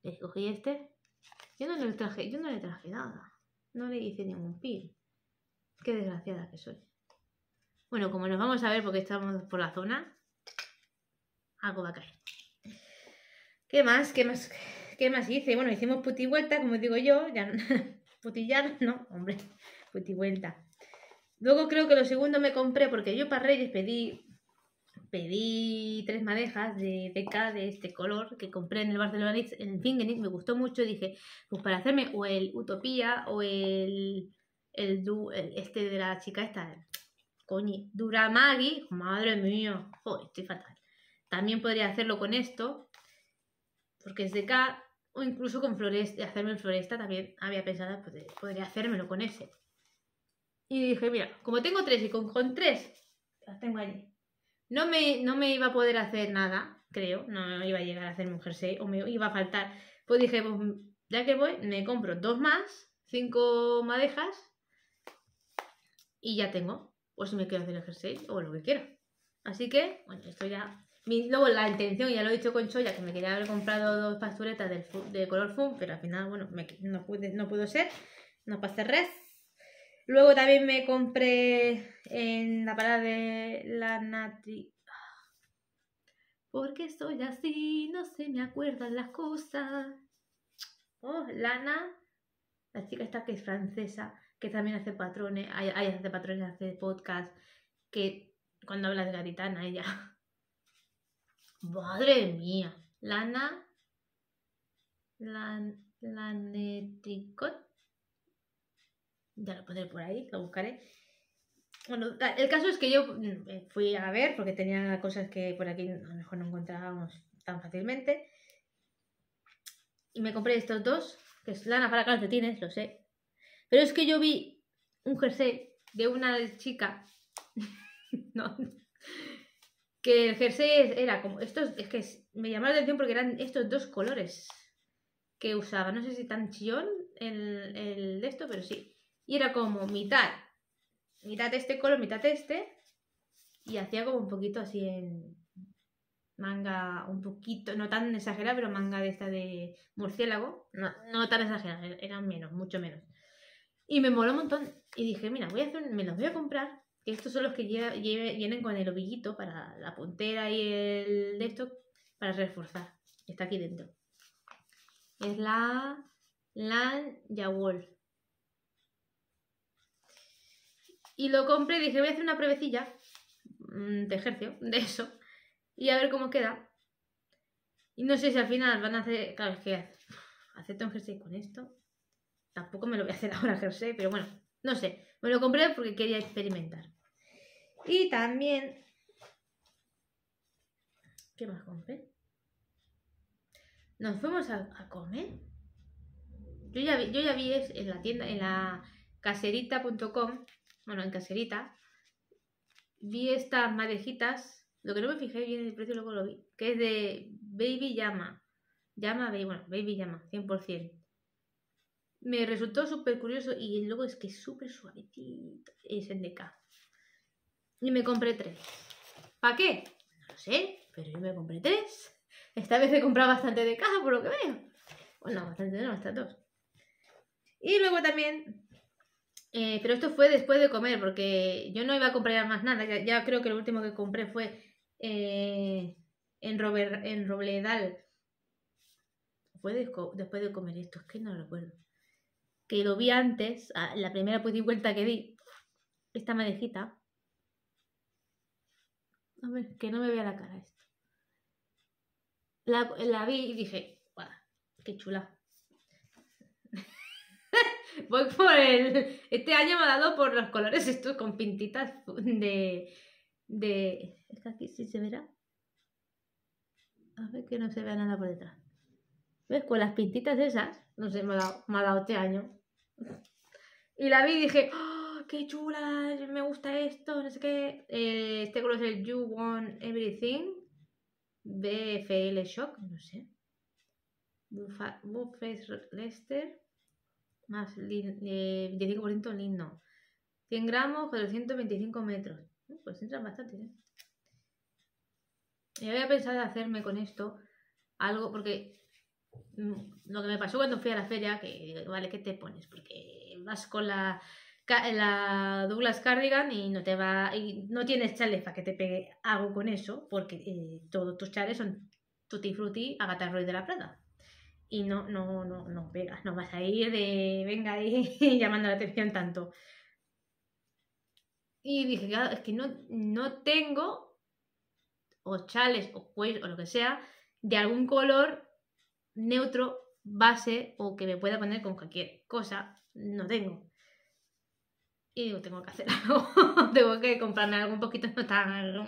Le cogí este. Yo no le traje, yo no le traje nada. No le hice ningún pin. Qué desgraciada que soy. Bueno, como nos vamos a ver porque estamos por la zona, algo va a caer. ¿Qué más? ¿Qué más? ¿Qué más hice? Bueno, hicimos puti vuelta, como digo yo, ya putillar, no, hombre, puti vuelta. Luego creo que lo segundo me compré, porque yo para Reyes pedí pedí tres madejas de beca de este color que compré en el Barcelona en Fingenix me gustó mucho. Dije, pues para hacerme o el Utopía o el, este de la chica esta, coño, Duramagi, madre mía, joder, estoy fatal. También podría hacerlo con esto, porque es de o incluso con floresta, hacerme el floresta también había pensado, pues, podría hacérmelo con ese. Y dije, mira, como tengo tres y con, con tres, las tengo allí no me, no me iba a poder hacer nada, creo, no iba a llegar a hacer un jersey o me iba a faltar. Pues dije, pues, ya que voy, me compro dos más, cinco madejas y ya tengo. O si me quiero hacer el jersey o lo que quiera. Así que, bueno, esto ya... luego la intención, ya lo he dicho con Ya que me quería haber comprado dos pasturetas del, de color foam, pero al final, bueno, no, pude, no ser, no pasé res. Luego también me compré en la parada de la ¿Por Porque soy así, no se me acuerdan las cosas. Oh, Lana, la chica esta que es francesa, que también hace patrones, ahí hace patrones, hace podcast, que cuando hablas de Garitana, ella. Madre mía, Lana, Lan, Laneticot, ya lo pondré por ahí, lo buscaré. Bueno, el caso es que yo mm, eh, fui a ver porque tenía cosas que por aquí a lo mejor no encontrábamos tan fácilmente. Y me compré estos dos, que es lana para calcetines, lo sé. Pero es que yo vi un jersey de una chica. no. Que el jersey era como. Estos, es que me llamó la atención porque eran estos dos colores que usaba. No sé si tan chillón el, el de esto, pero sí. Y era como mitad, mitad este color, mitad este. Y hacía como un poquito así en manga, un poquito, no tan exagerada, pero manga de esta de murciélago. No, tan exagerada, eran menos, mucho menos. Y me moló un montón. Y dije, mira, voy a hacer, me los voy a comprar. Que estos son los que vienen con el ovillito para la puntera y el de esto para reforzar. Está aquí dentro. Es la Lan Yawol. Y lo compré y dije, voy a hacer una pruebecilla mm, de ejercicio, de eso, y a ver cómo queda. Y no sé si al final van a hacer, claro, es que acepto un jersey con esto. Tampoco me lo voy a hacer ahora jersey, pero bueno, no sé. Me lo compré porque quería experimentar. Y también... ¿Qué más compré? Nos fuimos a, comer. Yo ya yo ya vi en la tienda, en la caserita.com, bueno, en caserita, vi estas madejitas, lo que no me fijé bien el precio, luego lo vi, que es de Baby Llama. Llama, baby, bueno, Baby Llama, 100%. Me resultó súper curioso y luego es que es súper suavecito. Es de DK. Y me compré tres. ¿Para qué? No lo sé, pero yo me compré tres. Esta vez he comprado bastante de caja, por lo que veo. Bueno, bastante no, hasta dos. Y luego también eh, pero esto fue después de comer, porque yo no iba a comprar más nada. Ya, creo que lo último que compré fue eh, en, en Robledal. Fue después de comer esto, es que no lo recuerdo. Que lo vi antes, la primera pues, vuelta que di, esta madejita. A ver, que no me vea la cara esto. La, vi y dije, ¡Qué chula! Voy por el. Este año me ha dado por los colores estos con pintitas de. de. Es que aquí sí se verá. A ver que no se vea nada por detrás. ¿Ves? Con las pintitas esas, no sé, me ha dado, este año. Y la vi y dije, oh, ¡qué chula! Me gusta esto, no sé qué. Eh, este color es el You Want Everything. BFL Shock, no sé. Buffet Lester más eh, lindo 25% lindo. 100 gramos, 425 metros. Uh, pues entra bastante, ¿eh? Y había pensado hacerme con esto algo, porque mm, lo que me pasó cuando fui a la feria, que vale, ¿qué te pones? Porque vas con la, Douglas Cardigan y no te va, y no tienes chalefa que te pegue algo con eso, porque eh, todos tus chales son Tutti Frutti Agatha Roy de la Prada y no, no, no, no pegas, no vas a ir de, venga, ahí llamando la atención tanto. Y dije, claro, ah, es que no, no tengo o chales o pues o lo que sea de algún color neutro, base o que me pueda poner con cualquier cosa, no tengo. Y tengo que hacer algo, tengo que comprarme algo un poquito no tan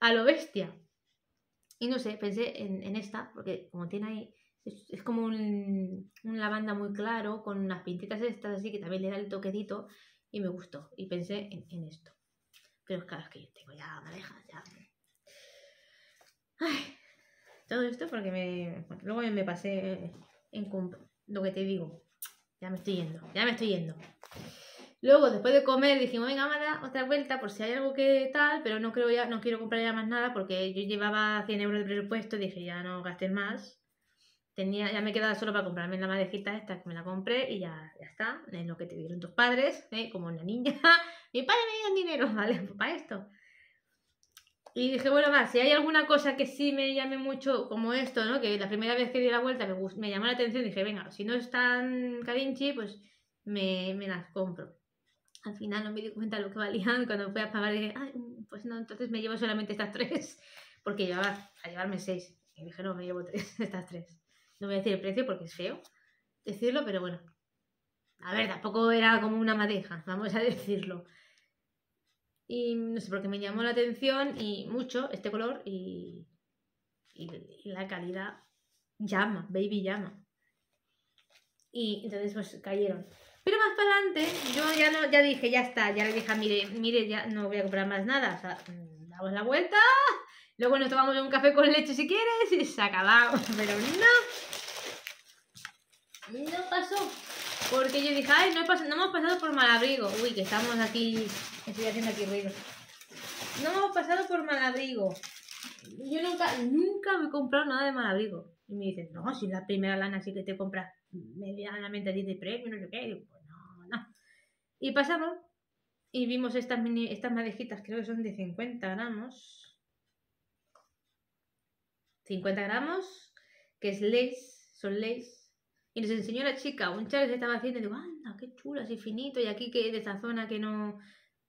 a lo bestia. Y no sé, pensé en, en esta, porque como tiene ahí es, como un, lavanda muy claro, con unas pintitas estas así que también le da el toquedito, y me gustó. Y pensé en, esto. Pero claro, es que yo tengo ya pareja ya. todo esto porque me. luego me pasé en Lo que te digo. Ya me estoy yendo, ya me estoy yendo. Luego, después de comer, dijimos, venga, vamos a dar otra vuelta por si hay algo que tal, pero no creo ya, no quiero comprar ya más nada porque yo llevaba 100 euros de presupuesto, y dije, ya no gastes más ya me quedaba solo para comprarme la madejita esta que me la compré y ya, está. en lo que te dieron tus padres, ¿eh? como una niña. Mi padre me dio dinero, ¿vale? Pues, para esto. Y dije, bueno, más, si hay alguna cosa que sí me llame mucho, como esto, ¿no? Que la primera vez que di la vuelta me, me llamó la atención, dije, venga, si no es tan carinchi, pues me, las compro. Al final no me di cuenta de lo que valían, cuando fui a pagar dije, Ay, pues no, entonces me llevo solamente estas tres, porque llevaba a llevarme seis. Y dije, no, me llevo tres, estas tres. No voy a decir el precio porque es feo decirlo, pero bueno. A ver, tampoco era como una madeja, vamos a decirlo. Y no sé, porque me llamó la atención y mucho este color y, la calidad llama, baby llama. Y entonces pues cayeron. Pero más para adelante, yo ya no, ya dije, ya está, ya le dije, mire, mire, ya no voy a comprar más nada. O sea, mm, damos la vuelta, luego nos tomamos un café con leche si quieres y se acabado. Pero no, no pasó. Porque yo dije, ay, no, hemos pasado por Malabrigo. Uy, que estamos aquí. Estoy haciendo aquí ruido. No hemos pasado por Malabrigo. Yo nunca, nunca me he comprado nada de Malabrigo. Y me dicen, no, si la primera lana sí que te compras medianamente 10 de premio, no sé qué. Y pues no, Y pasamos y vimos estas mini, estas madejitas, creo que son de 50 gramos. 50 gramos, que es lace, son lace y nos enseñó la chica un chale que se estaba haciendo y digo, anda, qué chula, así finito. Y aquí que es de esta zona que no,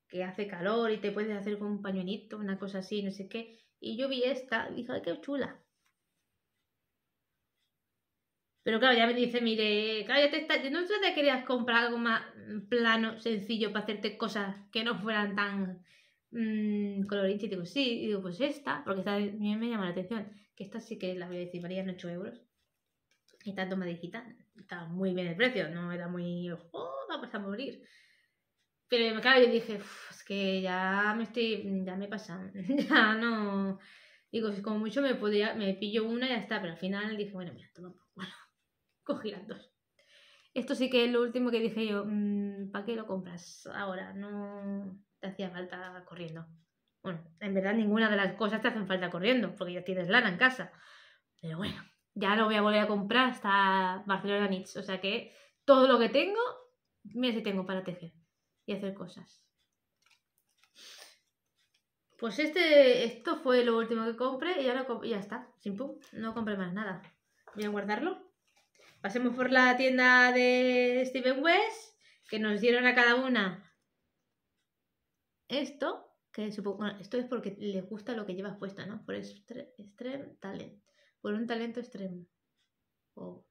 que hace calor y te puedes hacer con un pañuelito, una cosa así, no sé qué. Y yo vi esta y dije, qué chula. Pero claro, ya me dice, mire, claro, ya te está, no te querías comprar algo más mm, plano, sencillo, para hacerte cosas que no fueran tan mmm, coloritas. Y digo, sí, y digo, pues esta, porque esta a me llama la atención, que esta sí que la voy a decir, en 8 euros. Y tanto me digital. Estaba muy bien el precio, no era muy. ¡Oh, vamos a morir! Pero claro, yo dije, es que ya me estoy. Ya me pasa. ya no. Digo, como mucho me podía, me pillo una y ya está. Pero al final dije, bueno, mira, toma Bueno, cogí las dos. Esto sí que es lo último que dije yo. Mm, ¿Para qué lo compras ahora? No te hacía falta corriendo. Bueno, en verdad ninguna de las cosas te hacen falta corriendo, porque ya tienes lana en casa. Pero bueno ya no voy a volver a comprar hasta Barcelona Knits. O sea que todo lo que tengo, mira si tengo para tejer y hacer cosas. Pues este, esto fue lo último que compré y ahora ya está, sin pum, no compré más nada. Voy a guardarlo. Pasemos por la tienda de Steven West, que nos dieron a cada una esto, que supongo, esto es porque les gusta lo que llevas puesta, ¿no? Por Extreme Talent por un talento extremo. Bueno,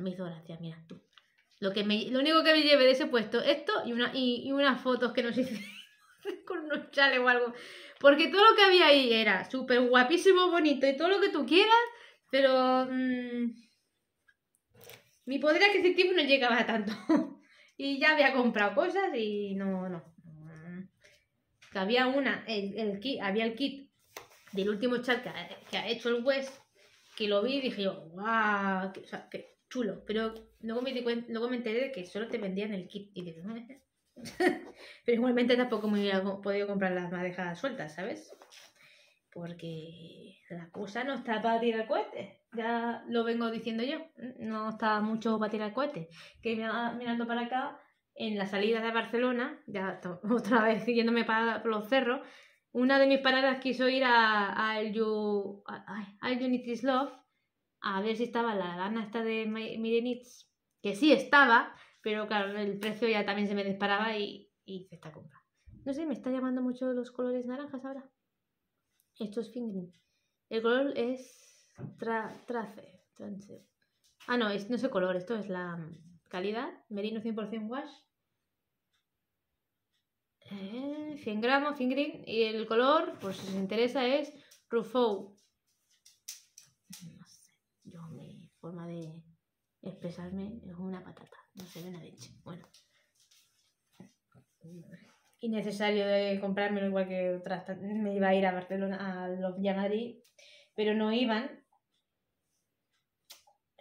me hizo gracia, mira tú. Lo, que lo único que me lleve de ese puesto, esto y, una, y, unas fotos que nos hice con unos chales o algo. Porque todo lo que había ahí era súper guapísimo, bonito y todo lo que tú quieras, pero... Mm, mi poder adquisitivo no llegaba tanto. y ya había comprado cosas y no, no. Mm. había una, el, el kit, había el kit del último chat que ha, hecho el West, que lo vi y dije yo, ¡guau! chulo. Pero luego me, di enteré de que solo te vendían el kit. Y pero igualmente tampoco me hubiera podido comprar las madejas sueltas, ¿sabes? Porque la cosa no está para tirar cohetes. Ya lo vengo diciendo yo. No está mucho para tirar cohetes. Que mirando para acá, en la salida de Barcelona, ya otra vez siguiéndome para los cerros, una de mis paradas quiso ir a, al You, Unity's Love a ver si estaba la gana esta de Mirenitz, que sí estaba, pero claro, el precio ya también se me disparaba y, hice esta compra. No sé, me está llamando mucho los colores naranjas ahora. Esto es fingering. El color es trace, Ah, no, es, no es el color, esto es la calidad. Merino 100% wash eh, 100 gramos, 100 green. Y el color, por si os interesa, es rufou. No sé, yo mi forma de expresarme es una patata. No se ve la leche. Bueno. Innecesario de comprármelo igual que otras. Me iba a ir a Barcelona, a los pero no iban.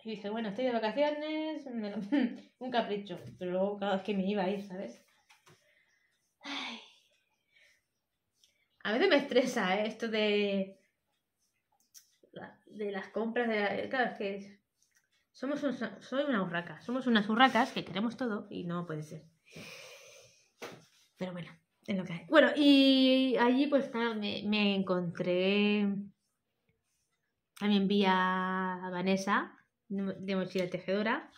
Y dije, bueno, estoy de vacaciones, un capricho. Pero luego, cada es que me iba a ir, ¿sabes? A veces me estresa ¿eh? esto de, de las compras. De Claro, es que somos soy una urraca. Somos unas urracas que queremos todo y no puede ser. Pero bueno, es lo que hay. Bueno, y allí pues nada, me, encontré también vi a Vanessa de Mochila Tejedora.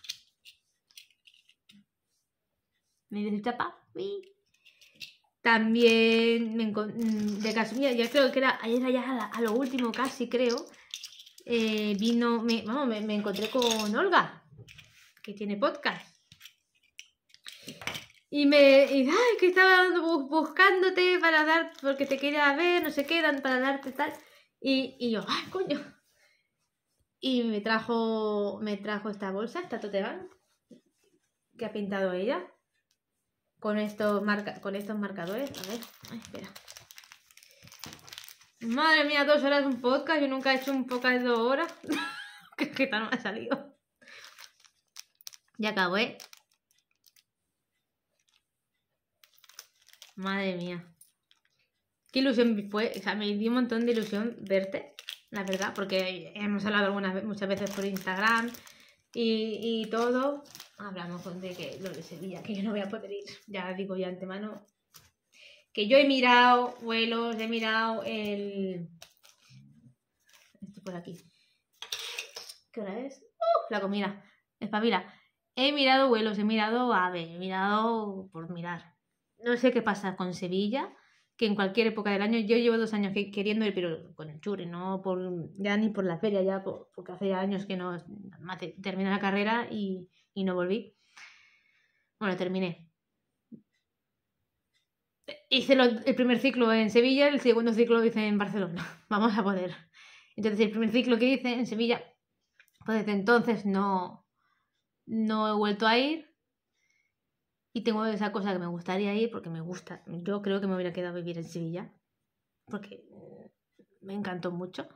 ¿Me dice chapa? ¡Uy! También me mm, de mía, yo creo que era ayer a, lo último casi, creo. Eh, vino, vamos, me, encontré con Olga, que tiene podcast. Y me, ay, que estaba buscándote para dar, porque te quería ver, no sé qué, para darte tal. Y, yo, ay, coño. Y me trajo, me trajo esta bolsa, esta Toteban, que ha pintado ella con estos, marca, con estos marcadores. A ver, espera. Madre mía, dos horas un podcast. Yo nunca he hecho un podcast de dos horas. ¿Qué, tal me ha salido? Ya acabé. ¿eh? Madre mía. Qué ilusión fue. O sea, me di un montón de ilusión verte, la verdad, porque hemos hablado algunas, muchas veces por Instagram y, y todo hablamos de que lo de Sevilla, que yo no voy a poder ir. Ya digo ya antemano que yo he mirado vuelos, he mirado el... Esto por aquí. ¿Qué hora es? ¡Uh! La comida. Espabila. He mirado vuelos, he mirado aves, he mirado por mirar. No sé qué pasa con Sevilla, que en cualquier época del año, yo llevo dos años queriendo ir, pero con el chure, no por, ya ni por la feria, ya porque hace años que no termina la carrera y, y no volví. Bueno, terminé. Hice el primer ciclo en Sevilla, el segundo ciclo lo hice en Barcelona. Vamos a poder. Entonces, el primer ciclo que hice en Sevilla, pues desde entonces no, no he vuelto a ir. Y tengo esa cosa que me gustaría ir porque me gusta. Yo creo que me hubiera quedado vivir en Sevilla porque me encantó mucho.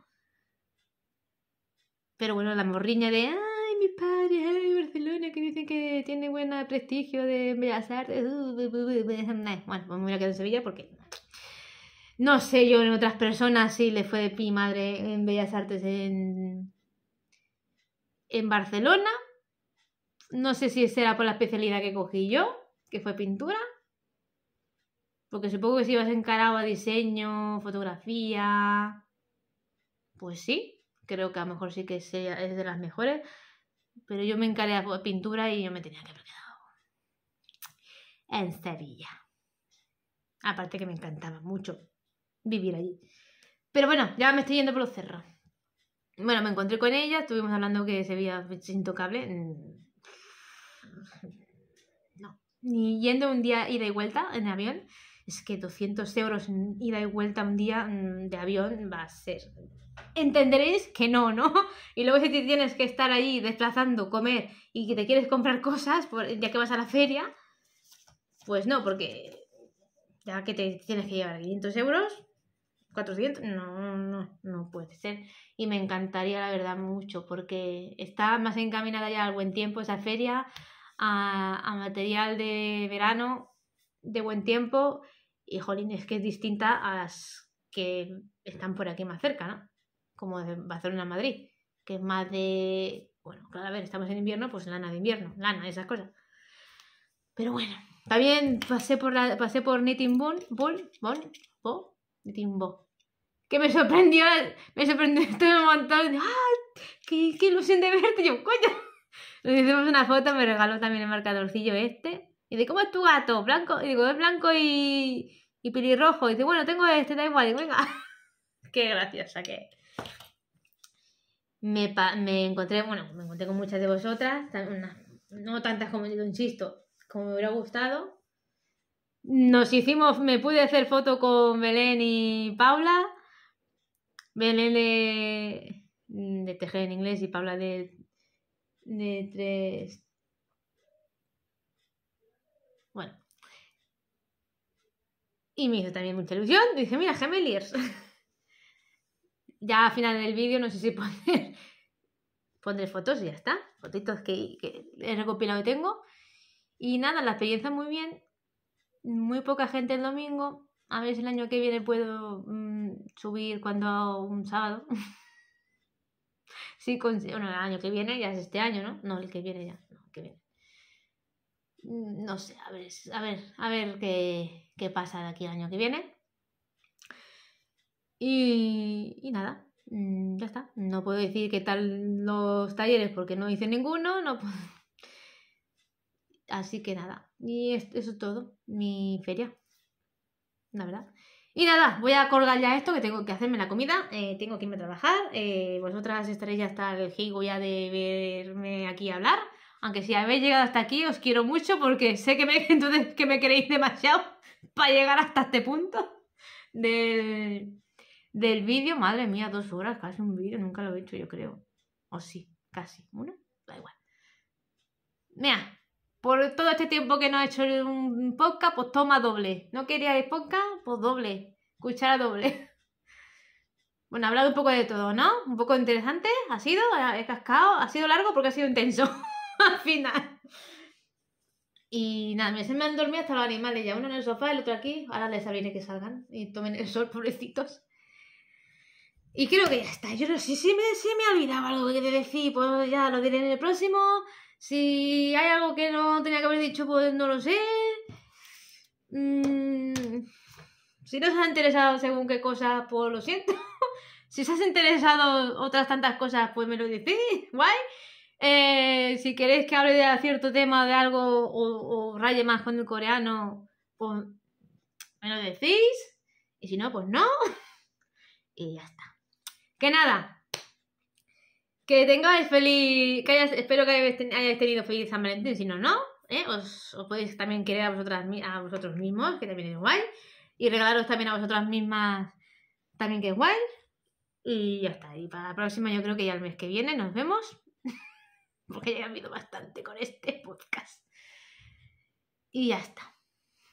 Pero bueno, la morriña de, ay, mis padres, que dicen que tiene buen prestigio de Bellas Artes. Uh, uh, uh, bueno, pues me a quedar en Sevilla porque no sé yo en otras personas si sí le fue de pi madre en Bellas Artes en, en Barcelona. No sé si será por la especialidad que cogí yo, que fue pintura. Porque supongo que si vas encarado a diseño, fotografía. Pues sí, creo que a lo mejor sí que sea, es de las mejores pero yo me encaré a pintura y yo me tenía que haber quedado en Sevilla. Aparte que me encantaba mucho vivir allí. Pero bueno, ya me estoy yendo por los cerros. Bueno, me encontré con ella, estuvimos hablando que Sevilla es intocable. Mm. No. Ni yendo un día ida y vuelta en avión, es que 200 euros ida y vuelta un día mm, de avión va a ser entenderéis que no, ¿no? Y luego si tienes que estar allí desplazando, comer y que te quieres comprar cosas ya que vas a la feria, pues no, porque ya que te tienes que llevar 500 euros, 400, no, no, no puede ser. Y me encantaría, la verdad, mucho, porque está más encaminada ya al buen tiempo esa feria, a, a material de verano, de buen tiempo, y jolín, es que es distinta a las que están por aquí más cerca, ¿no? como de Barcelona a Madrid, que es más de. Bueno, claro, a ver, estamos en invierno, pues lana de invierno, lana, esas cosas. Pero bueno, también pasé por, la, pasé por Knitting Ball, Ball, Ball, Ball, Knitting Que me sorprendió, me sorprendió todo un montón. ¡Ah! Qué, ¡Qué ilusión de verte! Yo, coño. Le hicimos una foto, me regaló también el marcadorcillo este. Y dice, ¿cómo es tu gato? Blanco, y digo, es blanco y, y pelirrojo. Y dice, bueno, tengo este, da igual. Y digo, venga. Qué graciosa que me, encontré, bueno, me encontré con muchas de vosotras, no tantas como un chisto como me hubiera gustado. Nos hicimos, me pude hacer foto con Belén y Paula. Belén de, de en inglés y Paula de, de tres. Bueno. Y me hizo también mucha ilusión. dice mira, Gemeliers. ya al final del vídeo, no sé si poner, pondré fotos y ya está. Fotitos que, he recopilado y tengo. Y nada, la experiencia muy bien. Muy poca gente el domingo. A ver si el año que viene puedo mm, subir cuando hago un sábado. sí, con, bueno, el año que viene ya es este año, ¿no? No, el que viene ya. No, que viene. Mm, no sé, a ver, a ver, qué, qué pasa de aquí el año que viene. Y, nada, mm, ya está. No puedo decir qué tal los talleres porque no hice ninguno, no Así que nada, y eso es todo, mi feria, la verdad. Y nada, voy a colgar ya esto, que tengo que hacerme la comida, eh, tengo que irme a trabajar, eh, vosotras estaréis ya hasta el higo ya de verme aquí hablar, aunque si habéis llegado hasta aquí os quiero mucho porque sé que me, entonces, que me queréis demasiado para llegar hasta este punto Del del vídeo. Madre mía, dos horas, casi un vídeo, nunca lo he hecho yo creo. O sí, casi, uno, da igual. Mira, por todo este tiempo que no he hecho un podcast, pues toma doble. ¿No queríais podcast? Pues doble, cuchara doble. Bueno, he hablado un poco de todo, ¿no? Un poco interesante, ha sido, he cascado, ha sido largo porque ha sido intenso al final. Y nada, se me han dormido hasta los animales, ya uno en el sofá, el otro aquí. Ahora les abriré que salgan y tomen el sol, pobrecitos. Y creo que ya está. Yo no sé si me, olvidaba algo que te decir, pues ya lo diré en el próximo. Si hay algo que no tenía que haber dicho, pues no lo sé. Mm, si no os ha interesado según qué cosas, pues lo siento. si os has interesado otras tantas cosas, pues me lo decís, guay. Eh, si queréis que hable de cierto tema, de algo, o, o raye más con el coreano, pues me lo decís. Y si no, pues no. y ya está. Que nada. Que tengáis feliz. Que espero que hayáis tenido feliz San Valentín. Si no, no. ¿eh? Os, podéis también querer a, a vosotros mismos, que también es guay. Y regalaros también a vosotras mismas, también que es guay. Y ya está. Y para la próxima, yo creo que ya el mes que viene nos vemos. Porque ya he habido bastante con este podcast. Y ya está.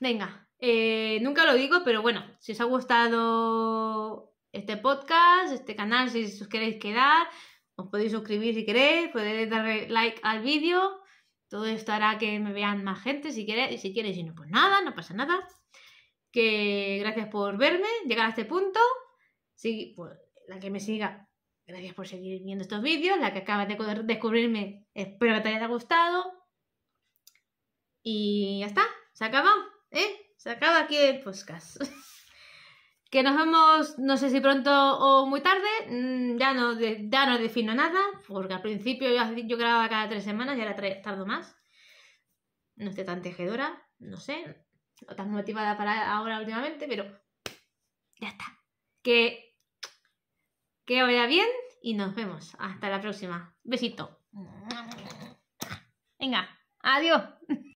Venga. Eh, nunca lo digo, pero bueno, si os ha gustado este podcast, este canal, si os queréis quedar. Os podéis suscribir si queréis, podéis darle like al vídeo. Todo esto hará que me vean más gente si queréis, si queréis, si no, pues nada, no pasa nada. Que gracias por verme, llegar a este punto. Pues, la que me siga, gracias por seguir viendo estos vídeos. La que acaba de descubrirme, espero que te haya gustado. Y ya está, se acaba, ¿eh? Se acaba aquí el podcast. Que nos vemos, no sé si pronto o muy tarde, mm, ya no, no defino nada, porque al principio yo, grababa cada tres semanas y ahora tardo más. No estoy tan tejedora, no sé, o tan motivada para ahora últimamente, pero ya está. Que, que vaya bien y nos vemos. Hasta la próxima. Besito. Venga, adiós.